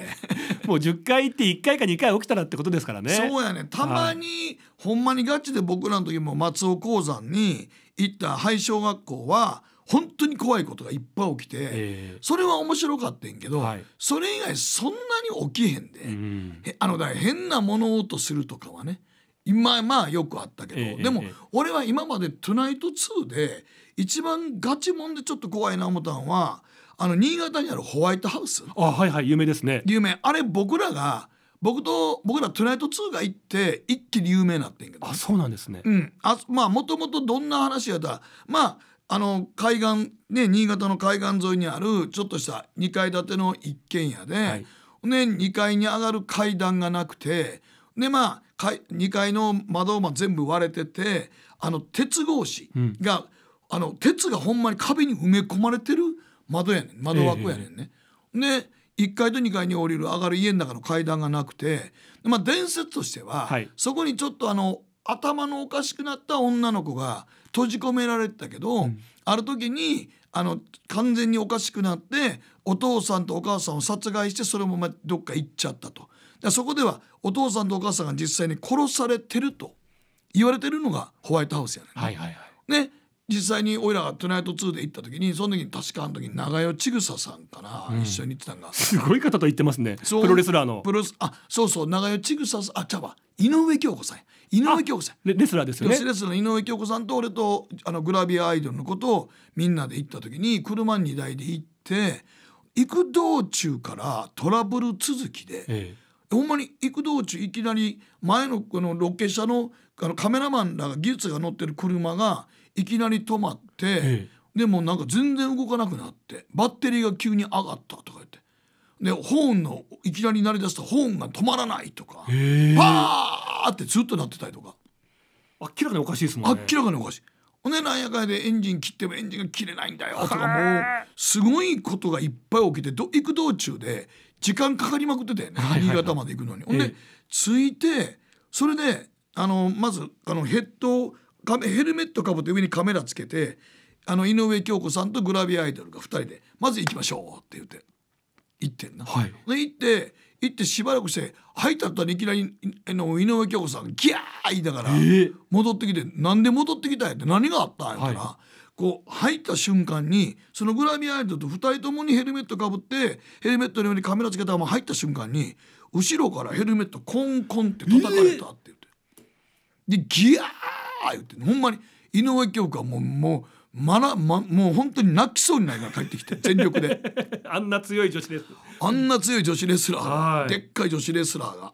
もう10回行って1回か2回起きたらってことですからねそうやねたまに、ほんまにガチで僕らの時も松尾鉱山に行った廃小学校は本当に怖いことがいっぱい起きて、えー、それは面白かってんけど、はい、それ以外そんなに起きへんで、うん、あのだ変な物音するとかはね今まあよくあったけど、えー、でも、俺は今まで「トゥナイト2」で一番ガチもんでちょっと怖いな思ったんはあの新潟にあるホワイトハウスあはいはい有名ですね有名あれ僕らが僕と僕ら「トゥナイト2」が行って一気に有名になってんけど、あそうなんですね、うん、あまあもともとどんな話やったらまああの海岸ね新潟の海岸沿いにあるちょっとした2階建ての一軒家で、はい、ね、2階に上がる階段がなくてでまあ2階の窓も全部割れててあの鉄格子が、うん、あの鉄がほんまに壁に埋め込まれてる窓やねん窓枠やねんね。えー、で1階と2階に降りる上がる家の中の階段がなくて、まあ、伝説としては、はい、そこにちょっとあの頭のおかしくなった女の子が閉じ込められてたけど、うん、ある時にあの完全におかしくなってお父さんとお母さんを殺害してそれもまどっか行っちゃったと。だそこではお父さんとお母さんが実際に殺されてると言われてるのがホワイトハウスやねん、ね。はいはいはい、ね実際に俺らが「トゥナイト2」で行った時にその時に確かあの時長代千草さんかな、うん、一緒に行ってたんがすごい方と言ってますねプロレスラーのプロあそうそう長代千草さんあちゃうわ井上京子さん井上京子さんレスラーですよねレスラーの井上京子さんと俺とあのグラビアアイドルのことをみんなで行った時に車2台で行って行く道中からトラブル続きで、ええ、ほんまに行く道中いきなり前のこのロケ車のあのカメラマンらが技術が乗ってる車が「いきなり止まって、ええ、でもなんか全然動かなくなってバッテリーが急に上がったとか言ってでホーンのいきなり鳴り出したホーンが止まらないとかパーってずっと鳴ってたりとか明らかにおかしいですもんね明らかにおかしいおねなんやかんでエンジン切ってもエンジンが切れないんだよとかもうすごいことがいっぱい起きてど行く道中で時間かかりまくってたよね、新潟まで行くのに。ほんで、ええ、着いてそれであのまずあのヘッドヘルメットかぶって上にカメラつけてあの井上京子さんとグラビアアイドルが2人で「まず行きましょう」って言って行ってんな。はい、で行って行ってしばらくして入ったったらいきなりの井上京子さんギャー言いながら戻ってきて「なんで戻ってきたんや?」って何があったんやったら。はいこう入った瞬間にそのグラビアアイドルと2人ともにヘルメットかぶってヘルメットのようにカメラつけたまま入った瞬間に後ろからヘルメットコンコンって叩かれたって言って、でギャー言ってほんまに井上京子はもうもうまなま、もう本当に泣きそうになるから帰ってきて <laughs> 全力であんな強い女子レスあんな強い女子レスラーでっかい女子レスラーが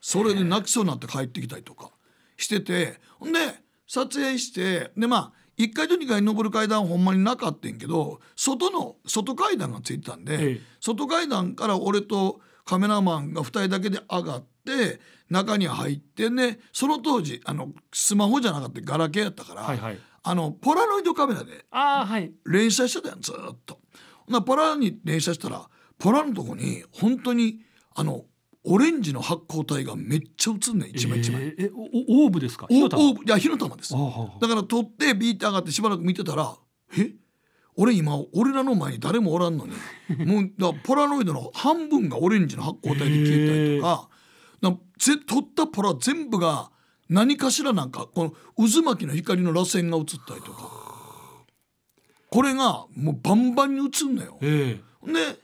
それで泣きそうになって帰ってきたりとかしててほんで撮影してでまあ1階と2階に上る階段はほんまになかったんけど外の外階段がついてたんで、外階段から俺とカメラマンが2人だけで上がっって中に入ってねその当時あのスマホじゃなかったガラケーやったから、はいはい、あのポラノイドカメラで連写してたやんずっと。なポラに連写したらポラのとこに本当にあのオレンジの発光体がめっちゃ映んね一枚一枚。えー、オーブですか？オーブいや火の玉です。だから撮ってビート上がってしばらく見てたらえ俺今俺らの前に誰もおらんのにもうだポラノイドの半分がオレンジの発光体で消えたりとか、ぜ取ったポラ全部が何かしらなんかこの渦巻きの光の螺旋が映ったりとかこれがもうバンバンに映んのよ。えー、で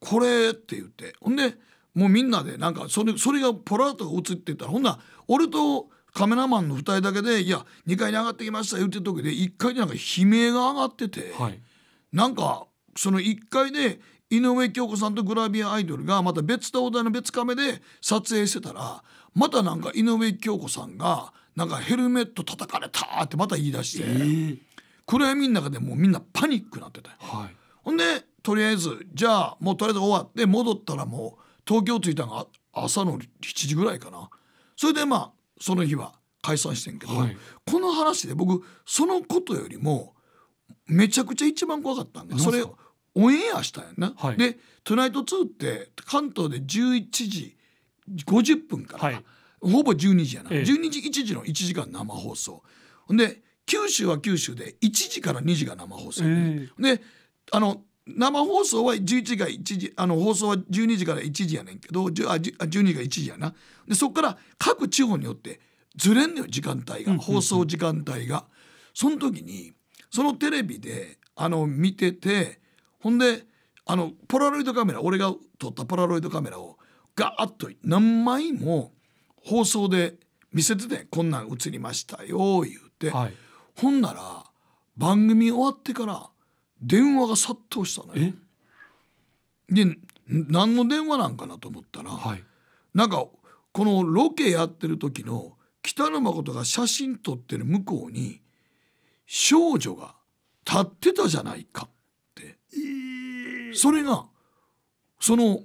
これって言ってほんでもうみんなでなんかそれそれがポラーとが映ってたらほんなら俺とカメラマンの2人だけで「いや2階に上がってきました」言ってる時で1階でなんか悲鳴が上がってて、はい、なんかその1階で井上京子さんとグラビアアイドルがまた別とお題の別カメで撮影してたらまたなんか井上京子さんがなんかヘルメット叩かれたってまた言い出して、えー、暗闇の中でもうみんなパニックになってた、はい、ほんでとりあえずじゃあもうとりあえず終わって戻ったらもう東京着いたのが朝の7時ぐらいかなそれでまあその日は解散してんけど、はい、この話で僕そのことよりもめちゃくちゃ一番怖かったんがそれをオンエアしたんやな、はい、で「トゥナイト2」って関東で11時50分から、はい、ほぼ12時やな、ええ、12時1時の1時間生放送で九州は九州で1時から2時が生放送でええ、であの生放送は11時が1時あの放送は12時から1時やねんけどあ12時が1時やなでそこから各地方によってずれんのよ時間帯が、放送時間帯が。その時にそのテレビであの見ててほんであのポラロイドカメラ俺が撮ったポラロイドカメラをガーッと何枚も放送で見せててこんなん映りましたよ言うて、はい、ほんなら番組終わってから電話が殺到したのよ。で何の電話なんかなと思ったら、はい、なんかこのロケやってる時の北野誠が写真撮ってる向こうに少女が立ってたじゃないかそれがその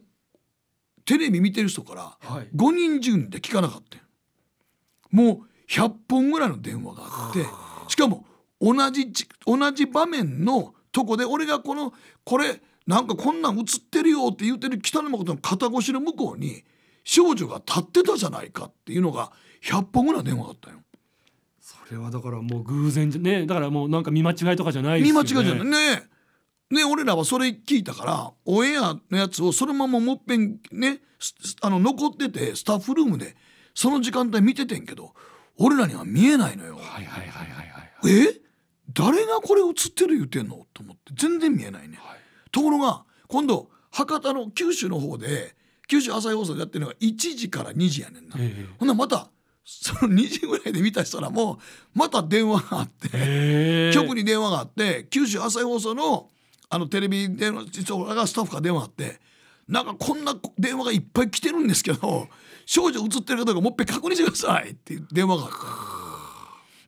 テレビ見てる人から5人順で聞かなかったもう100本ぐらいの電話があってしかも同じ同じ場面のとこで俺がこのこれなんかこんなん映ってるよって言ってる北野誠の肩越しの向こうに少女が立ってたじゃないかっていうのが100本ぐらい電話だったよ。それはだからもう偶然じゃねだからもうなんか見間違いとかじゃないですよね。見間違いじゃないねで俺らはそれ聞いたからオンエアのやつをそのままもっぺんねあの残っててスタッフルームでその時間帯見ててんけど俺らには見えないのよ。はいはいはいはいはい、え誰がこれ映ってる言うてんのと思って全然見えないね。はい、ところが今度博多の九州の方で九州朝日放送でやってるのが1時から2時やねんな。ええ、ほんなまたその2時ぐらいで見た人らもまた電話があって局に電話があって九州朝日放送の「あのテレビ電話実は俺がスタッフから電話あってなんかこんな電話がいっぱい来てるんですけど <laughs> 少女映ってる方がもう一回確認してくださいって電話が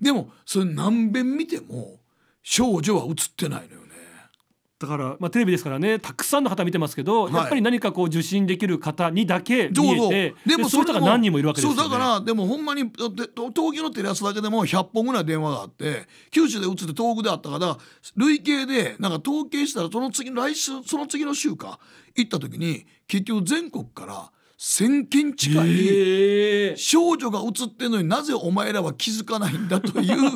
でもそれ何遍見ても少女は映ってないのよねだから、まあ、テレビですからねたくさんの方見てますけど、はい、やっぱり何かこう受信できる方にだけ見えてでもそういう人が何人もいるわけですよ、ね、そうだからでもほんまに東京のテレ朝だけでも100本ぐらい電話があって九州で打つって東北であったから累計でなんか統計したらその次来週その次の週か行った時に結局全国から1,000件近い少女が映ってるのになぜお前らは気づかないんだという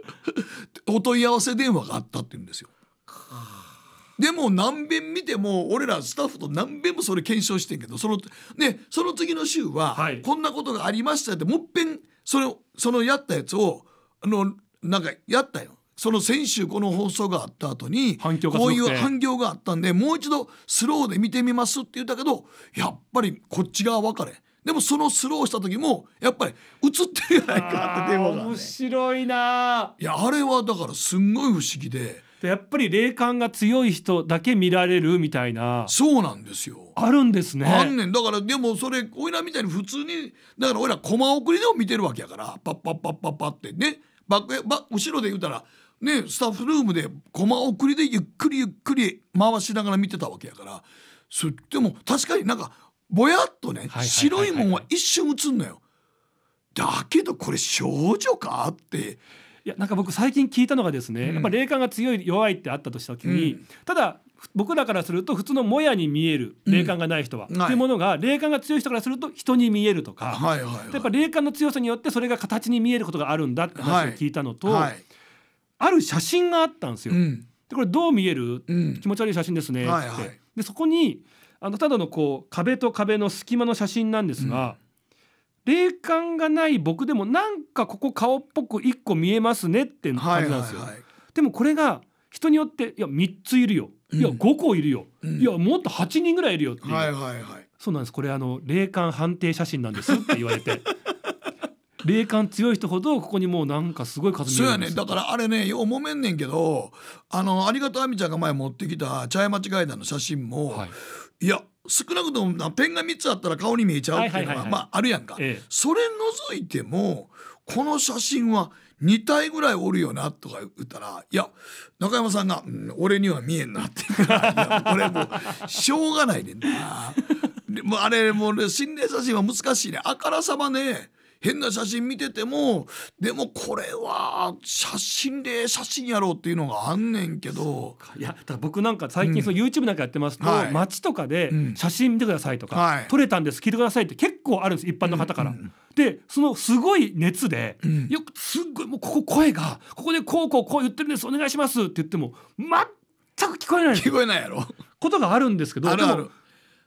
<laughs> お問い合わせ電話があったっていうんですよ。でも何遍見ても俺らスタッフと何遍もそれ検証してんけどその,、ね、その次の週は、こんなことがありましたってもっぺんそれそのやったやつをあのなんかやったよ。その先週この放送があった後にこういう反響があったんでもう一度スローで見てみますって言ったけどやっぱりこっち側分かれでもそのスローした時もやっぱり映ってるやないかって電話が、ね、面白いないやあれはだからすんごい不思議で。やっぱり霊感が強い人だけ見られるみたいなそうなんですよあるんですねあんねんだからでもそれおいらみたいに普通にだからおいらコマ送りでも見てるわけやからパッパッパッパッパってねバッバ後ろで言うたらねスタッフルームでコマ送りでゆっくりゆっくり回しながら見てたわけやからそでも確かになんかぼやっとね白いもんは一瞬映んのよ。だけどこれ少女かっていやなんか僕最近聞いたのがですね、うん、やっぱ霊感が強い弱いってあったとした時に、うん、ただ僕らからすると普通のもやに見える霊感がない人は、うん、っていうものが霊感が強い人からすると人に見えるとか、はいはいはい、やっぱ霊感の強さによってそれが形に見えることがあるんだって話を聞いたのと、はいはい、ある写真があったんですよ。でこれどう見える、気持ち悪い写真ですねって、はいはい、でそこにあのただのこう壁と壁の隙間の写真なんですが、霊感がない僕でもなんかここ顔っぽく1個見えますねって感じなんですよ、でもこれが人によっていや3ついるよ、いや5個いるよ、うん、いやもっと8人ぐらいいるよっていう、はいはいはい、そうなんですこれあの霊感判定写真なんですって言われて <laughs> 霊感強い人ほどここにもうなんかすごい数そうやねだからあれねようもめんねんけどあのありがとうあみちゃんが前持ってきた茶屋町階段の写真も、はい、いや少なくともペンが3つあったら顔に見えちゃうっていうのが、まああるやんか、ええ、それ除いてもこの写真は2体ぐらいおるよなとか言ったらいや中山さんが、うん、俺には見えんな」って言うからこれもうしょうがないねんな。もあれもう心霊写真は難しいねあからさまね変な写真見ててもでもこれは写真で写真やろうっていうのがあんねんけどいや僕なんか最近その YouTube なんかやってますと、うん、街とかで写真見てくださいとか、うんはい、撮れたんです聞いてくださいって結構あるんです一般の方から。うんうんでそのすごい熱で、うん、よくすっごいもうここ声がここでこうこうこう言ってるんですお願いしますって言っても全く聞こえない聞こえないやろことがあるんですけど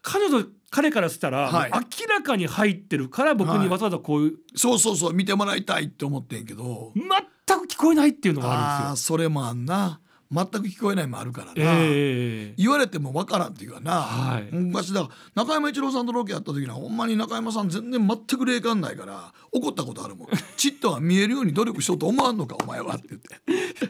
彼女彼からしたら、はい、明らかに入ってるから僕にわざわざこういう、はい、そうそうそう見てもらいたいって思ってんけど全く聞こえないっていうのがあるんですよそれもあんな全く聞こえないもあるからな、えー、言われてもわからんっていうかな、はい、昔だ中山一郎さんとロケやった時はほんまに中山さん全然全く霊感ないから怒ったことあるもんちっとは見えるように努力しようと思わんのかお前はって言って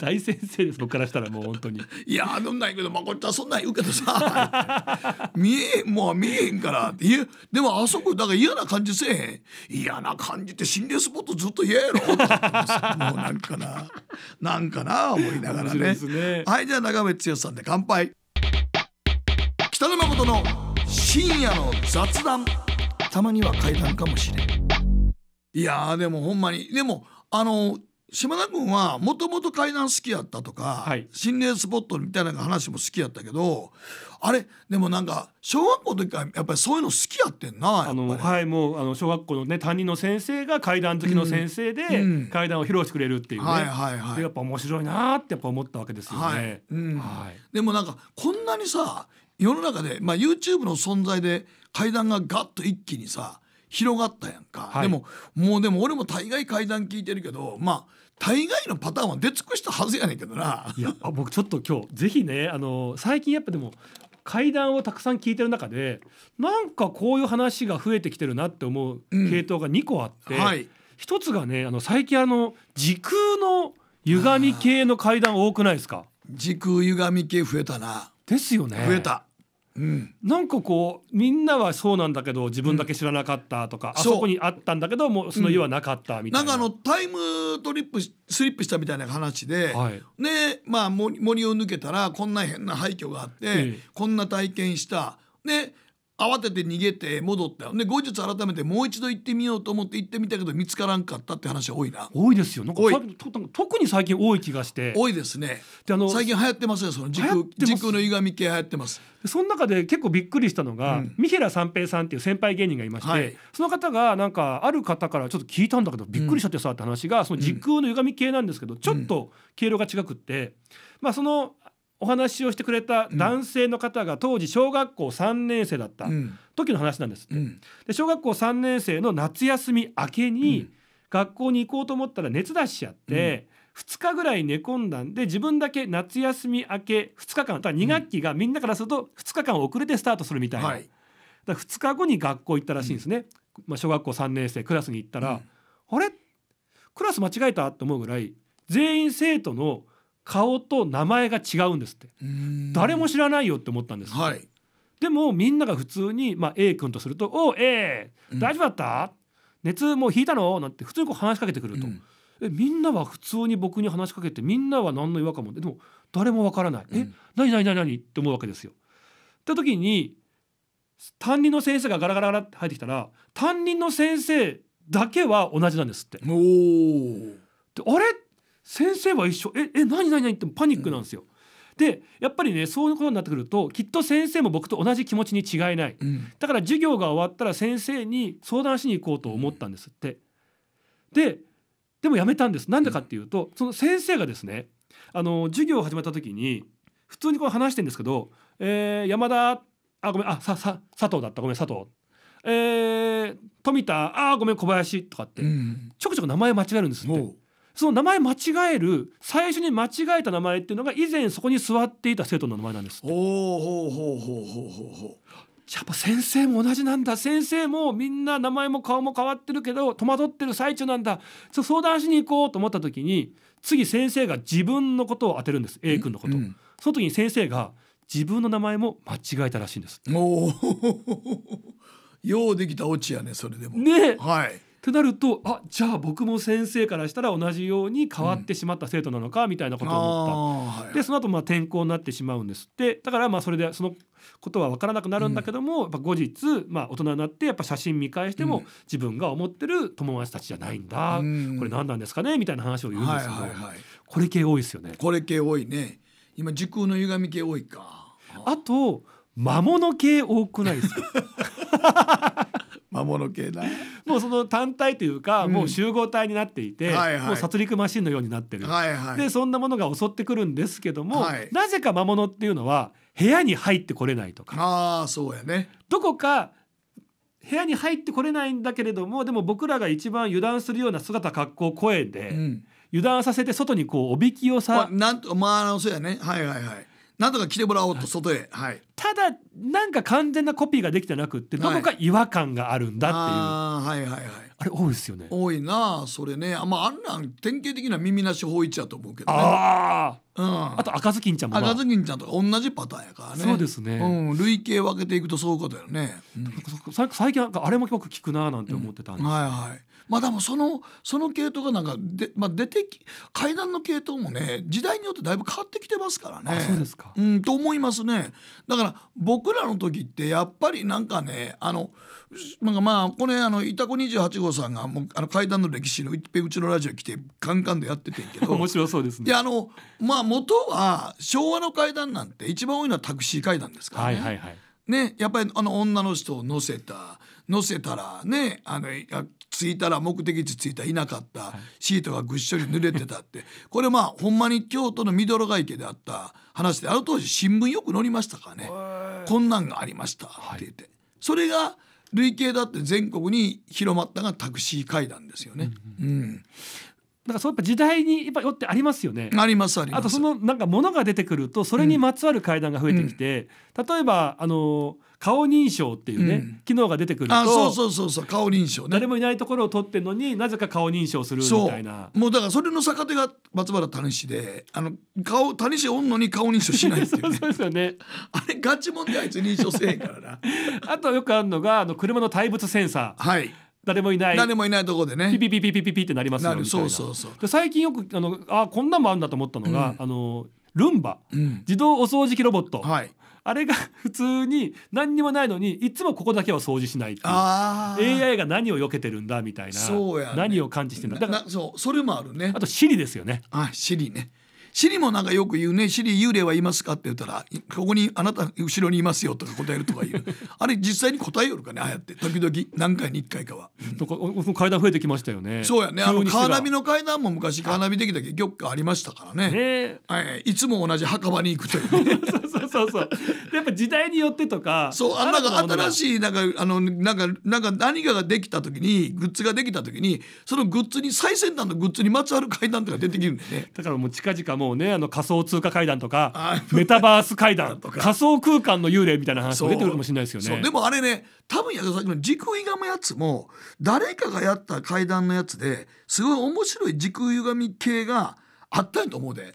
<laughs> 大先生です僕からしたらもう本当にいや飲んないけどまこちゃんそんなん言うけどさ <laughs> 見えもう見えへんからっていうでもあそこだから嫌な感じせえへん嫌な感じって心霊スポットずっと嫌やろもうなんかななんかな思いながらねねはいじゃあ長渕剛さんで乾杯北野誠の深夜の雑談たまには階段かもしれんいやでもほんまにでもあの島田君はもともと階段好きやったとか、はい、心霊スポットみたいな話も好きやったけどあれでもなんか小学校の時からやっぱりそういうの好きやってんなあのはいもうあの小学校のね担任の先生が階段好きの先生で、階段を披露してくれるっていうね、はいはいやっぱ面白いなってやっぱ思ったわけですよね。うんはい、でもなんかこんなにさ世の中で、まあ、YouTube の存在で階段がガッと一気にさ広がったやんか、はい、でももうでも俺も大概階段聞いてるけどまあ大概のパターンは出尽くしたはずやねんけどな。いや僕ちょっと今日ぜひねあの最近やっぱでも階段をたくさん聞いてる中でなんかこういう話が増えてきてるなって思う系統が2個あって、うんはい、つがねあの最近あの時空の歪み系の階段多くないですか時空歪み系増えたな。ですよね。増えた。うん、なんかこうみんなはそうなんだけど自分だけ知らなかったとか、うん、あそこにあったんだけどもうその家はなかったみたいな、うん、なんかあのタイムトリップスリップしたみたいな話で、はい、ねまあ森を抜けたらこんな変な廃墟があって、こんな体験した。ね慌てて逃げて戻ったで後日改めてもう一度行ってみようと思って行ってみたけど見つからんかったって話多いな多いですよなんか特に最近多い気がして多いですねであの最近流行ってますよその時空時空の歪み系流行ってますその中で結構びっくりしたのが、うん、三平三平さんっていう先輩芸人がいまして、はい、その方がなんかある方からちょっと聞いたんだけどびっくりしちゃってさって話が、うん、その時空の歪み系なんですけど、うん、ちょっと経路が違くって、まあそのお話をしてくれた男性の方が当時小学校3年生だった時の話なんですって、うん、で小学校3年生の夏休み明けに学校に行こうと思ったら熱出しちゃって、うん、2日ぐらい寝込んだんで自分だけ夏休み明け2日間だ2学期がみんなからすると2日間遅れてスタートするみたいな、はい、だ2日後に学校行ったらしいんですね、うん、まあ、小学校3年生クラスに行ったら、あれクラス間違えたと思うぐらい全員生徒の顔と名前が違うんですって誰も知らないよって思ったんです、はい、でもみんなが普通に、まあ、A 君とすると「おお A 大丈夫だった、うん、熱もう引いたの?」なんて普通にこう話しかけてくると、うん、えみんなは普通に僕に話しかけてみんなは何の違和感もでも誰もわからない「うん、え何何何何?」って思うわけですよ。って時に担任の先生がガラガラガラって入ってきたら担任の先生だけは同じなんですって。であれ先生は一緒ええ何何何ってパニックなんですよ。うんでやっぱりねそういうことになってくるときっと先生も僕と同じ気持ちに違いない、うん、だから授業が終わったら先生に相談しに行こうと思ったんですって。ででもやめたんですなんでかっていうと、その先生がですねあの授業始まった時に普通にこう話してんですけど「えー、山田あごめんあささ佐藤だったごめん佐藤」えー、富田あごめん小林」とかって、ちょくちょく名前間違えるんですって。その名前間違える最初に間違えた名前っていうのが以前そこに座っていた生徒の名前なんですおほうほうほうほうほうほうやっぱ先生も同じなんだ先生もみんな名前も顔も変わってるけど戸惑ってる最中なんだちょ相談しに行こうと思った時に次先生が自分のことを当てるんです A 君のこと、うん、その時に先生が自分の名前も間違えたらしいんですおお <laughs> ようできたオチやねそれでもねはいってなるとあじゃあ僕も先生からしたら同じように変わってしまった生徒なのか、みたいなことを思った、うん、でその後まあ転校になってしまうんですってだからまあそれでそのことは分からなくなるんだけども、うん、やっぱ後日、まあ、大人になってやっぱ写真見返しても、自分が思ってる友達たちじゃないんだ、これ何なんですかねみたいな話を言うんですけど、はいはいはい、これ系多いですよね。これ系多いね今時空の歪み系多いかあと魔物系多くないですか <laughs> 魔物系だもうその単体というか、うん、もう集合体になっていて、はいはい、もう殺戮マシンのようになってる、はいはい、でそんなものが襲ってくるんですけども、はい、なぜか魔物っていうのは部屋に入ってこれないとかあそうや、ね、どこか部屋に入ってこれないんだけれどもでも僕らが一番油断するような姿格好声で、うん、油断させて外にこうおびきをさ、まあ、なんとまあそうやねはいはいはいなんとか来てもらおうと外へ、はい、ただなんか完全なコピーができてなくってどこか違和感があるんだっていう、はい、はいはいはいあれ多いですよね多いなそれねまああんなん典型的な耳なし方一やと思うけど、ね、ああ、うん、あと赤ずきんちゃんも、まあ、赤ずきんちゃんと同じパターンやからねそうですね、うん、類型分けていくとそういうことやね、うん、最近あれもよく聞くななんて思ってたんです、うん、はいはいまあでもそのその系統がなんかで、まあ、出てき階段の系統もね時代によってだいぶ変わってきてますからね。そうですか、うん、と思いますね。だから僕らの時ってやっぱりなんかねあのなんかまあこれあのイタコ28号さんがもうあの階段の歴史のいっぺんうちのラジオ来てカンカンでやっててんけど面白そうですね。いや、あのまあ元は昭和の階段なんて一番多いのはタクシー階段ですからね。はいはいはいね、やっぱりあの女の人を乗せた乗せたらねあの着いたら目的地着いたいなかった、シートがぐっしょり濡れてたってこれまあほんまに京都の緑ど池であった話であの当時新聞よく載りましたからねこんなんがありましたって言って、それが累計だって全国に広まったがタクシー会談ですよね。うんだからそうやっぱ時代にやっぱよってありますよね。ありますあります。あとそのなんかものが出てくるとそれにまつわる階段が増えてきて、うん、例えばあの顔認証っていうね、うん、機能が出てくるとあそうそうそうそう顔認証ね誰もいないところを取ってんのになぜか顔認証するみたいなもうだからそれの逆手が松原谷氏であの顔谷氏おんのに顔認証しないっていう、ね、<laughs> そうですよねあれガチ問題あいつ認証せえからな <laughs> あとよくあるのがあの車の対物センサーはい誰もいない誰もいないところでねピピピピピピピってなりますよねそうそうそうで最近よくあのあこんなんもあるんだと思ったのが、うん、あのルンバ、うん、自動お掃除機ロボット、はい、あれが <laughs> 普通に何にもないのにいつもここだけは掃除しないっあい AI が何を避けてるんだみたいなそうや、ね、何を感知してるんだだからそうそれもあるねあとシリですよねあ s i r ねシリもなんかよく言うね「シリ幽霊はいますか?」って言ったら「ここにあなた後ろにいますよ」とか答えるとかいう <laughs> あれ実際に答えよるかねああやって時々何回に1回かは。とか階段増えてきましたよね。そうやねあのカーナビの階段も昔カーナビできたけど玉ありましたからね、ね、はい、いつも同じ墓場に行くという <laughs> そうそうそうやっぱ時代によってとかそうあか新しいなんかあのなんかなんか何かができた時にグッズができた時にそのグッズに最先端のグッズにまつわる階段とか出てきるんでねだからもう近々もうねあの仮想通貨会談とか <laughs> メタバース会談仮想空間の幽霊みたいな話出てるかもしれないですよねでもあれね多分やさっきの時空歪むやつも誰かがやった会談のやつですごい面白い時空歪み系があったんと思うで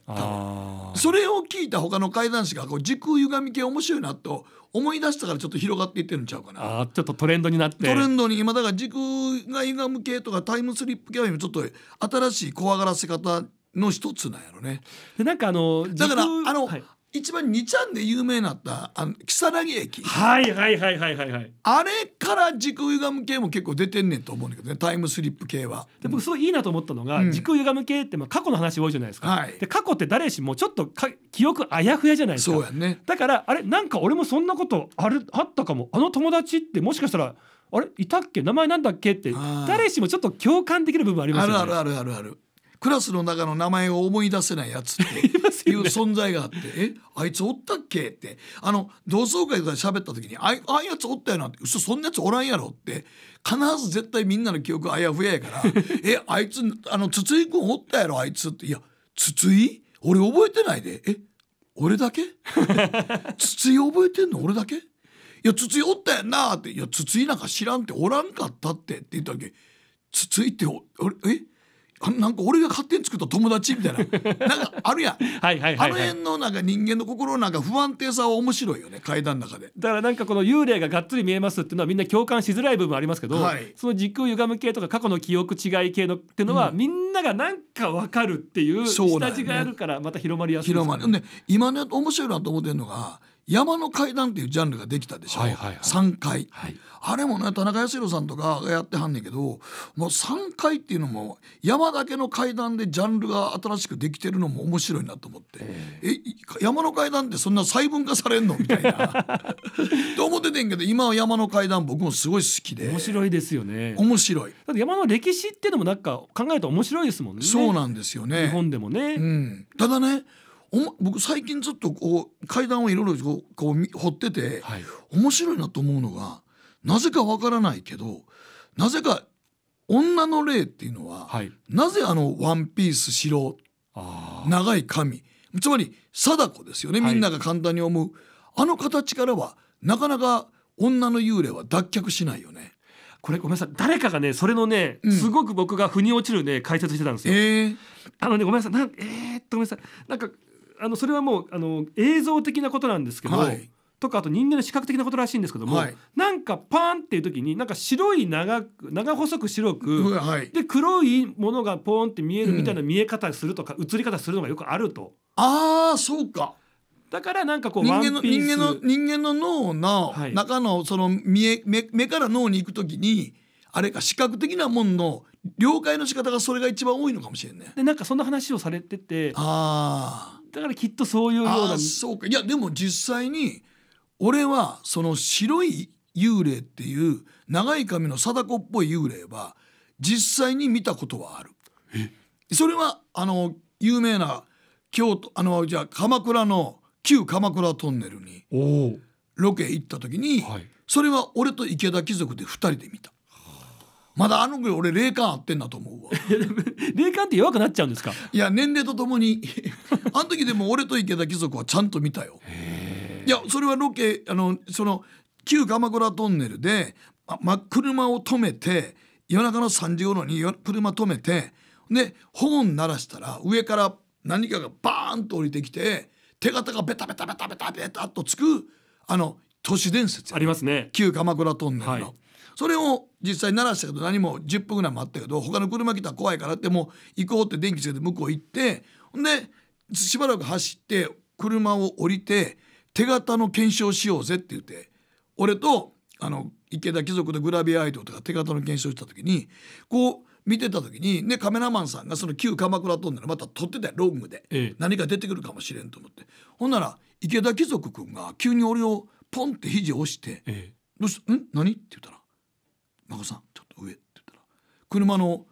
それを聞いた他の怪談師がこう時空歪み系面白いなと思い出したからちょっと広がっていってるんちゃうかなあちょっとトレンドになってトレンドに今だから時空が歪む系とかタイムスリップ系は今ちょっと新しい怖がらせ方の一つなんやろね。でなんかあのだからあの、はい、一番にちゃんで有名になったあの如月駅はいはいはいはいはいはいあれから空歪む系も結構出てんねんと思うんだけどねタイムスリップ系はで僕すごいいいなと思ったのが、うん、軸歪む系ってまあ過去の話多いじゃないですか、はい、で過去って誰しもちょっとか記憶あやふやじゃないですかそうやねだからあれなんか俺もそんなことあるあったかもあの友達ってもしかしたらあれいたっけ名前なんだっけって誰しもちょっと共感できる部分ありますよねあるあるあるあるあるクラスの中の名前を思い出せないやつって <laughs> いう存在があって「えあいつおったっけ?」ってあの同窓会とかで喋った時に「ああいうやつおったよな」って「嘘そんなやつおらんやろ」って必ず絶対みんなの記憶あやふややから「<laughs> えあいつあの筒井君おったやろあいつ」って「いや筒井俺覚えてないで」え俺だけ <laughs> 筒井覚えてんの俺だけいや筒井おったやんなって「いや筒井なんか知らんっておらんかったって」って言った時筒井って俺えなんか俺が勝手に作った友達みたいな <laughs> なんかあるやんはいはいはい、はい、あの辺のなんか人間の心なんか不安定さは面白いよね階段の中でだからなんかこの幽霊ががっつり見えますっていうのはみんな共感しづらい部分ありますけど、はい、その時空歪む系とか過去の記憶違い系のっていうのは、うん、みんながなんか分かるっていう下地があるからまた広まりやすい、ね、広まるね今ね面白いなと思ってるのが山の階段っていうジャンルができたでしょ、はいはいはい、3階、はい、あれもね田中康弘さんとかがやってはんねんけどもう3階っていうのも山だけの階段でジャンルが新しくできてるのも面白いなと思って「え山の階段ってそんな細分化されんの?」みたいな <laughs> と思っててんけど今は山の階段僕もすごい好きで面白いですよね面白いだって山の歴史っていうのもなんか考えると面白いですもんねそうなんですよね日本でもね、うん、ただね僕最近ずっとこう階段をいろいろ掘ってて、はい、面白いなと思うのがなぜかわからないけどなぜか女の霊っていうのは、はい、なぜあのワンピース白長い髪つまり貞子ですよねみんなが簡単に思う、あの形からはなかなか女の幽霊は脱却しないよね。これごめんなさい誰かがねそれのね、うん、すごく僕が腑に落ちるね解説してたんですよ。えー、あのねごめんなさいなんえー、っとごめんなさいなんかあのそれはもうあの映像的なことなんですけど、はいとかあと人間の視覚的なことらしいんですけども、はい、なんかパンっていう時になんか白い長く長細く白く、はい、で黒いものがポンって見えるみたいな見え方するとか、うん、映り方するのがよくあると。あーそうかだからなんかこう人間の人間の人間の脳の中のその見え、目目から脳に行く時にあれか視覚的なもんの了解の仕方がそれが一番多いのかもしれない。でなんかそんな話をされててああ。だからきっとそういうようなそうかいやでも実際に俺はその白い幽霊っていう長い髪の貞子っぽい幽霊は実際に見たことはあるそれはあの有名な京都あのじゃあ鎌倉の旧鎌倉トンネルにロケ行った時に、はい、それは俺と池田貴族で2人で見たまだあのい俺霊感あってんだと思うわ <laughs> 霊感って弱くなっちゃうんですかいや年齢とともにあの時でも俺と池田貴族はちゃんと見たよいやそれはロケあのその旧鎌倉トンネルで、ま、車を止めて夜中の3時頃に車止めてでホーン鳴らしたら上から何かがバーンと降りてきて手形がベタベタベタベタベタっとつくあの都市伝説ありますね旧鎌倉トンネルの。はいそれを実際鳴らしたけど何も10分ぐらいもあったけど他の車来たら怖いからってもう行こうって電気つけて向こう行ってほんでしばらく走って車を降りて手形の検証しようぜって言って俺とあの池田貴族でグラビアアイドルとか手形の検証した時にこう見てた時に、ね、カメラマンさんがその旧鎌倉トンネルまた撮ってたロングで、え何か出てくるかもしれんと思ってほんなら池田貴族君が急に俺をポンって肘を押して「ええ、どうしたん何?」って言ったら中さんちょっと上」って言ったら車の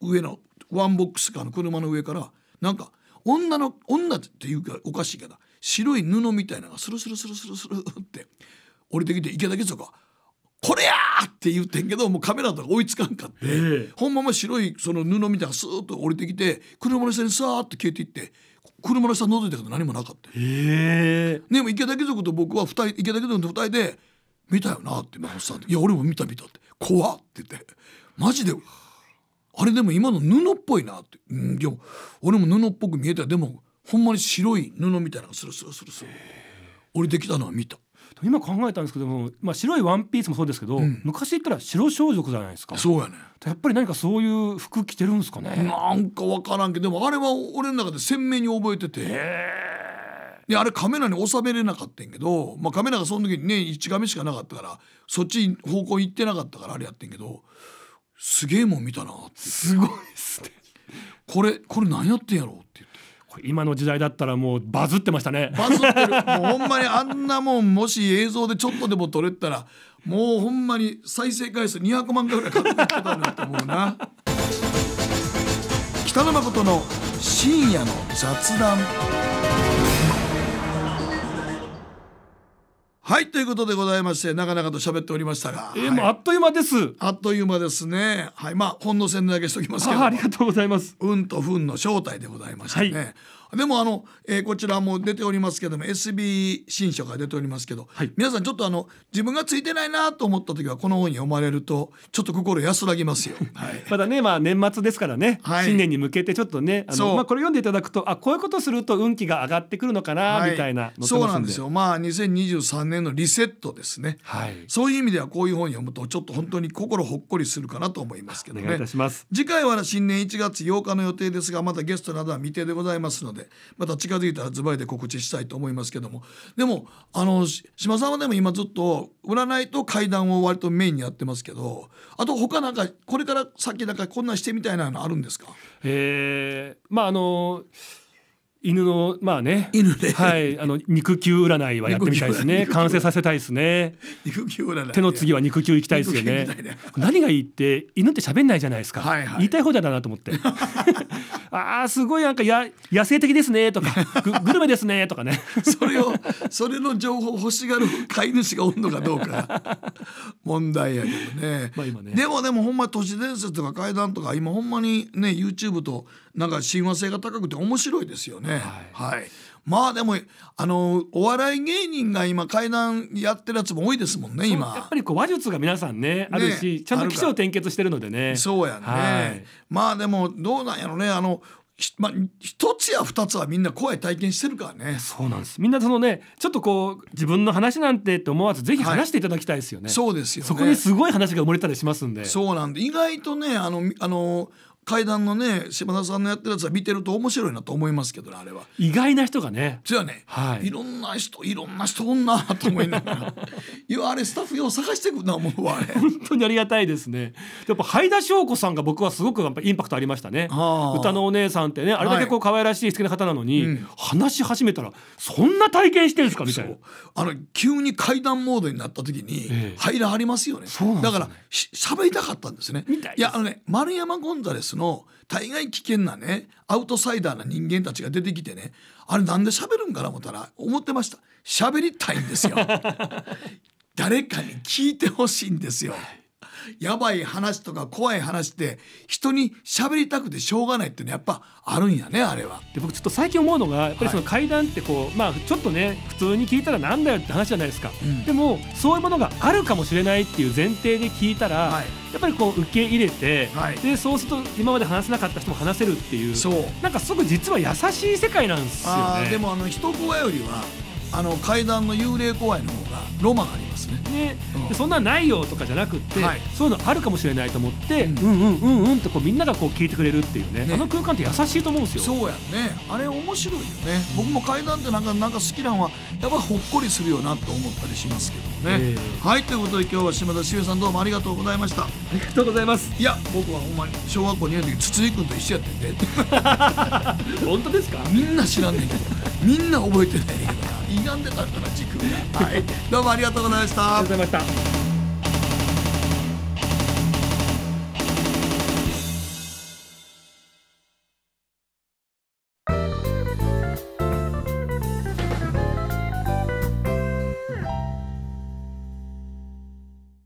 上のワンボックスカーの車の上からなんか女の女っていうかおかしいけど白い布みたいなのがスルスルスルスルスルって降りてきて池田貴族が「これや!」って言ってんけどもうカメラとか追いつかんかってほんまま白いその布みたいなのがスーッと降りてきて車の下にさーっと消えていって車の下覗いたけど何もなかったでも池田貴族と僕は二人池田貴族と二人で「見たよな」って孫さんいや俺も見た見た」って怖って言ってマジであれでも今の布っぽいなって、うん、いや俺も布っぽく見えたでもほんまに白い布みたいなのがスルスルスルスル降りてきたのは見た。今考えたんですけども、まあ、白いワンピースもそうですけど、うん、昔言ったら白装束じゃないですかそうやねやっぱり何かそういう服着てるんですかねなんか分からんけどでもあれは俺の中で鮮明に覚えててえであれカメラに収めれなかったんけど、まあ、カメラがその時にね1画面しかなかったからそっち方向行ってなかったからあれやってんけどすげえもん見たなってすごいっすねこれこれ何やってんやろうって言って今の時代だったらもうバズってましたねバズってるもうほんまにあんなもんもし映像でちょっとでも撮れたらもうほんまに再生回数200万回ぐらい買ってきたんだと思うな北野誠の深夜の雑談はいということでございましてなかなかと喋っておりましたが、えーはい、もうあっという間ですあっという間ですねはいまあほんの宣伝だけしときますけど <laughs> ありがとうございます運と不運の正体でございましたね、はいでもあの、えー、こちらも出ておりますけども SB 新書が出ておりますけど、はい、皆さんちょっとあの自分がついてないなと思った時はこの本読まれるとちょっと心安らぎますよ。<laughs> はい、まだね、まあ、年末ですからね、はい、新年に向けてちょっとねあの、まあ、これ読んでいただくとあこういうことすると運気が上がってくるのかな、みたいなそうなんですよまあ2023年のリセットですね、はい、そういう意味ではこういう本読むとちょっと本当に心ほっこりするかなと思いますけどね。お願いします次回は新年1月8日の予定ですがまたゲストなどは未定でございますのででまた近づいたらズバリで告知したいと思いますけどもでもあの島さんはでも今ずっと占いと怪談を割とメインにやってますけどあと他なんかこれから先なんかこんなしてみたいなのあるんですかえー、まああのー犬のまあね犬ねはいあの肉球占いはやってみたいですね完成させたいですね肉球占い手の次は肉球いきたいですよね何がいいって犬って喋んないじゃないですか、はいはい、言いたい放だなと思って <laughs> ああすごいなんかや野生的ですねとかグルメですねとかねそれをそれの情報欲しがる飼い主がおんのかどうか問題やけどね,、まあ今ねでもでもほんま都市伝説とか怪談とか今ほんまにね YouTube となんか親和性が高くて面白いですよね。はい、はい、まあでもあのお笑い芸人が今階段やってるやつも多いですもんね今やっぱりこう話術が皆さんね、ね、あるしちゃんと起承転結してるのでねそうやね、はい、まあでもどうなんやろねあのまあ、一つや二つはみんな怖い体験してるからねそうなんですみんなそのねちょっとこう自分の話なんてって思わずぜひ話していただきたいですよね、はい、そうですよ、ね、そこにすごい話が生れたりしますんでそうなんで意外とねあのあの階段のね島田さんのやってるやつは見てると面白いなと思いますけどねあれは意外な人がねそうやね、はい、いろんな人いろんな人おんなと思いながら <laughs> いやあれスタッフよう探してくんな思うわあれ本当にありがたいですねやっぱしょうこさんが僕はすごくやっぱインパクトありましたね、歌のお姉さんってねあれだけこう可愛らしい好きな方なのに、はいうん、話し始めたらそんな体験してるんですかみたいなあの急に階段モードになった時に、ええ、ありますよね、ね、だからしゃべりたかったんですねいやあのね丸山ゴンザレスの大概危険なねアウトサイダーな人間たちが出てきてねあれなんで喋るんかな思ったら思ってました喋りたいんですよ <laughs> 誰かに聞いてほしいんですよ。やばい話とか怖い話って人に喋りたくてしょうがないっていうのはやっぱあるんやねあれは。で僕ちょっと最近思うのがやっぱりその階段ってこう、はい、まあちょっとね普通に聞いたらなんだよって話じゃないですか、うん、でもそういうものがあるかもしれないっていう前提で聞いたら、はい、やっぱりこう受け入れて、はい、でそうすると今まで話せなかった人も話せるっていうそうなんかすごく実は優しい世界なんですよね。でもあの人怖よりはあの階段の幽霊公園の方がロマンありますねね、うん、そんなんないよとかじゃなくて、はい、そういうのあるかもしれないと思って、うん、うんうんうんってこうみんながこう聞いてくれるっていうね、ね、あの空間って優しいと思うんですよそうやねあれ面白いよね僕も階段ってなんかなんか好きなんはやっぱほっこりするよなと思ったりしますけどね、えー、はいということで今日は島田修さんどうもありがとうございましたありがとうございますいや僕はほんまに小学校2年の時筒井君と一緒やってんで <laughs> 本当ですかみんな知らんねんけどみんな覚えてないけどな歪んでたから軸はいどうもありがとうございましたありがとうございました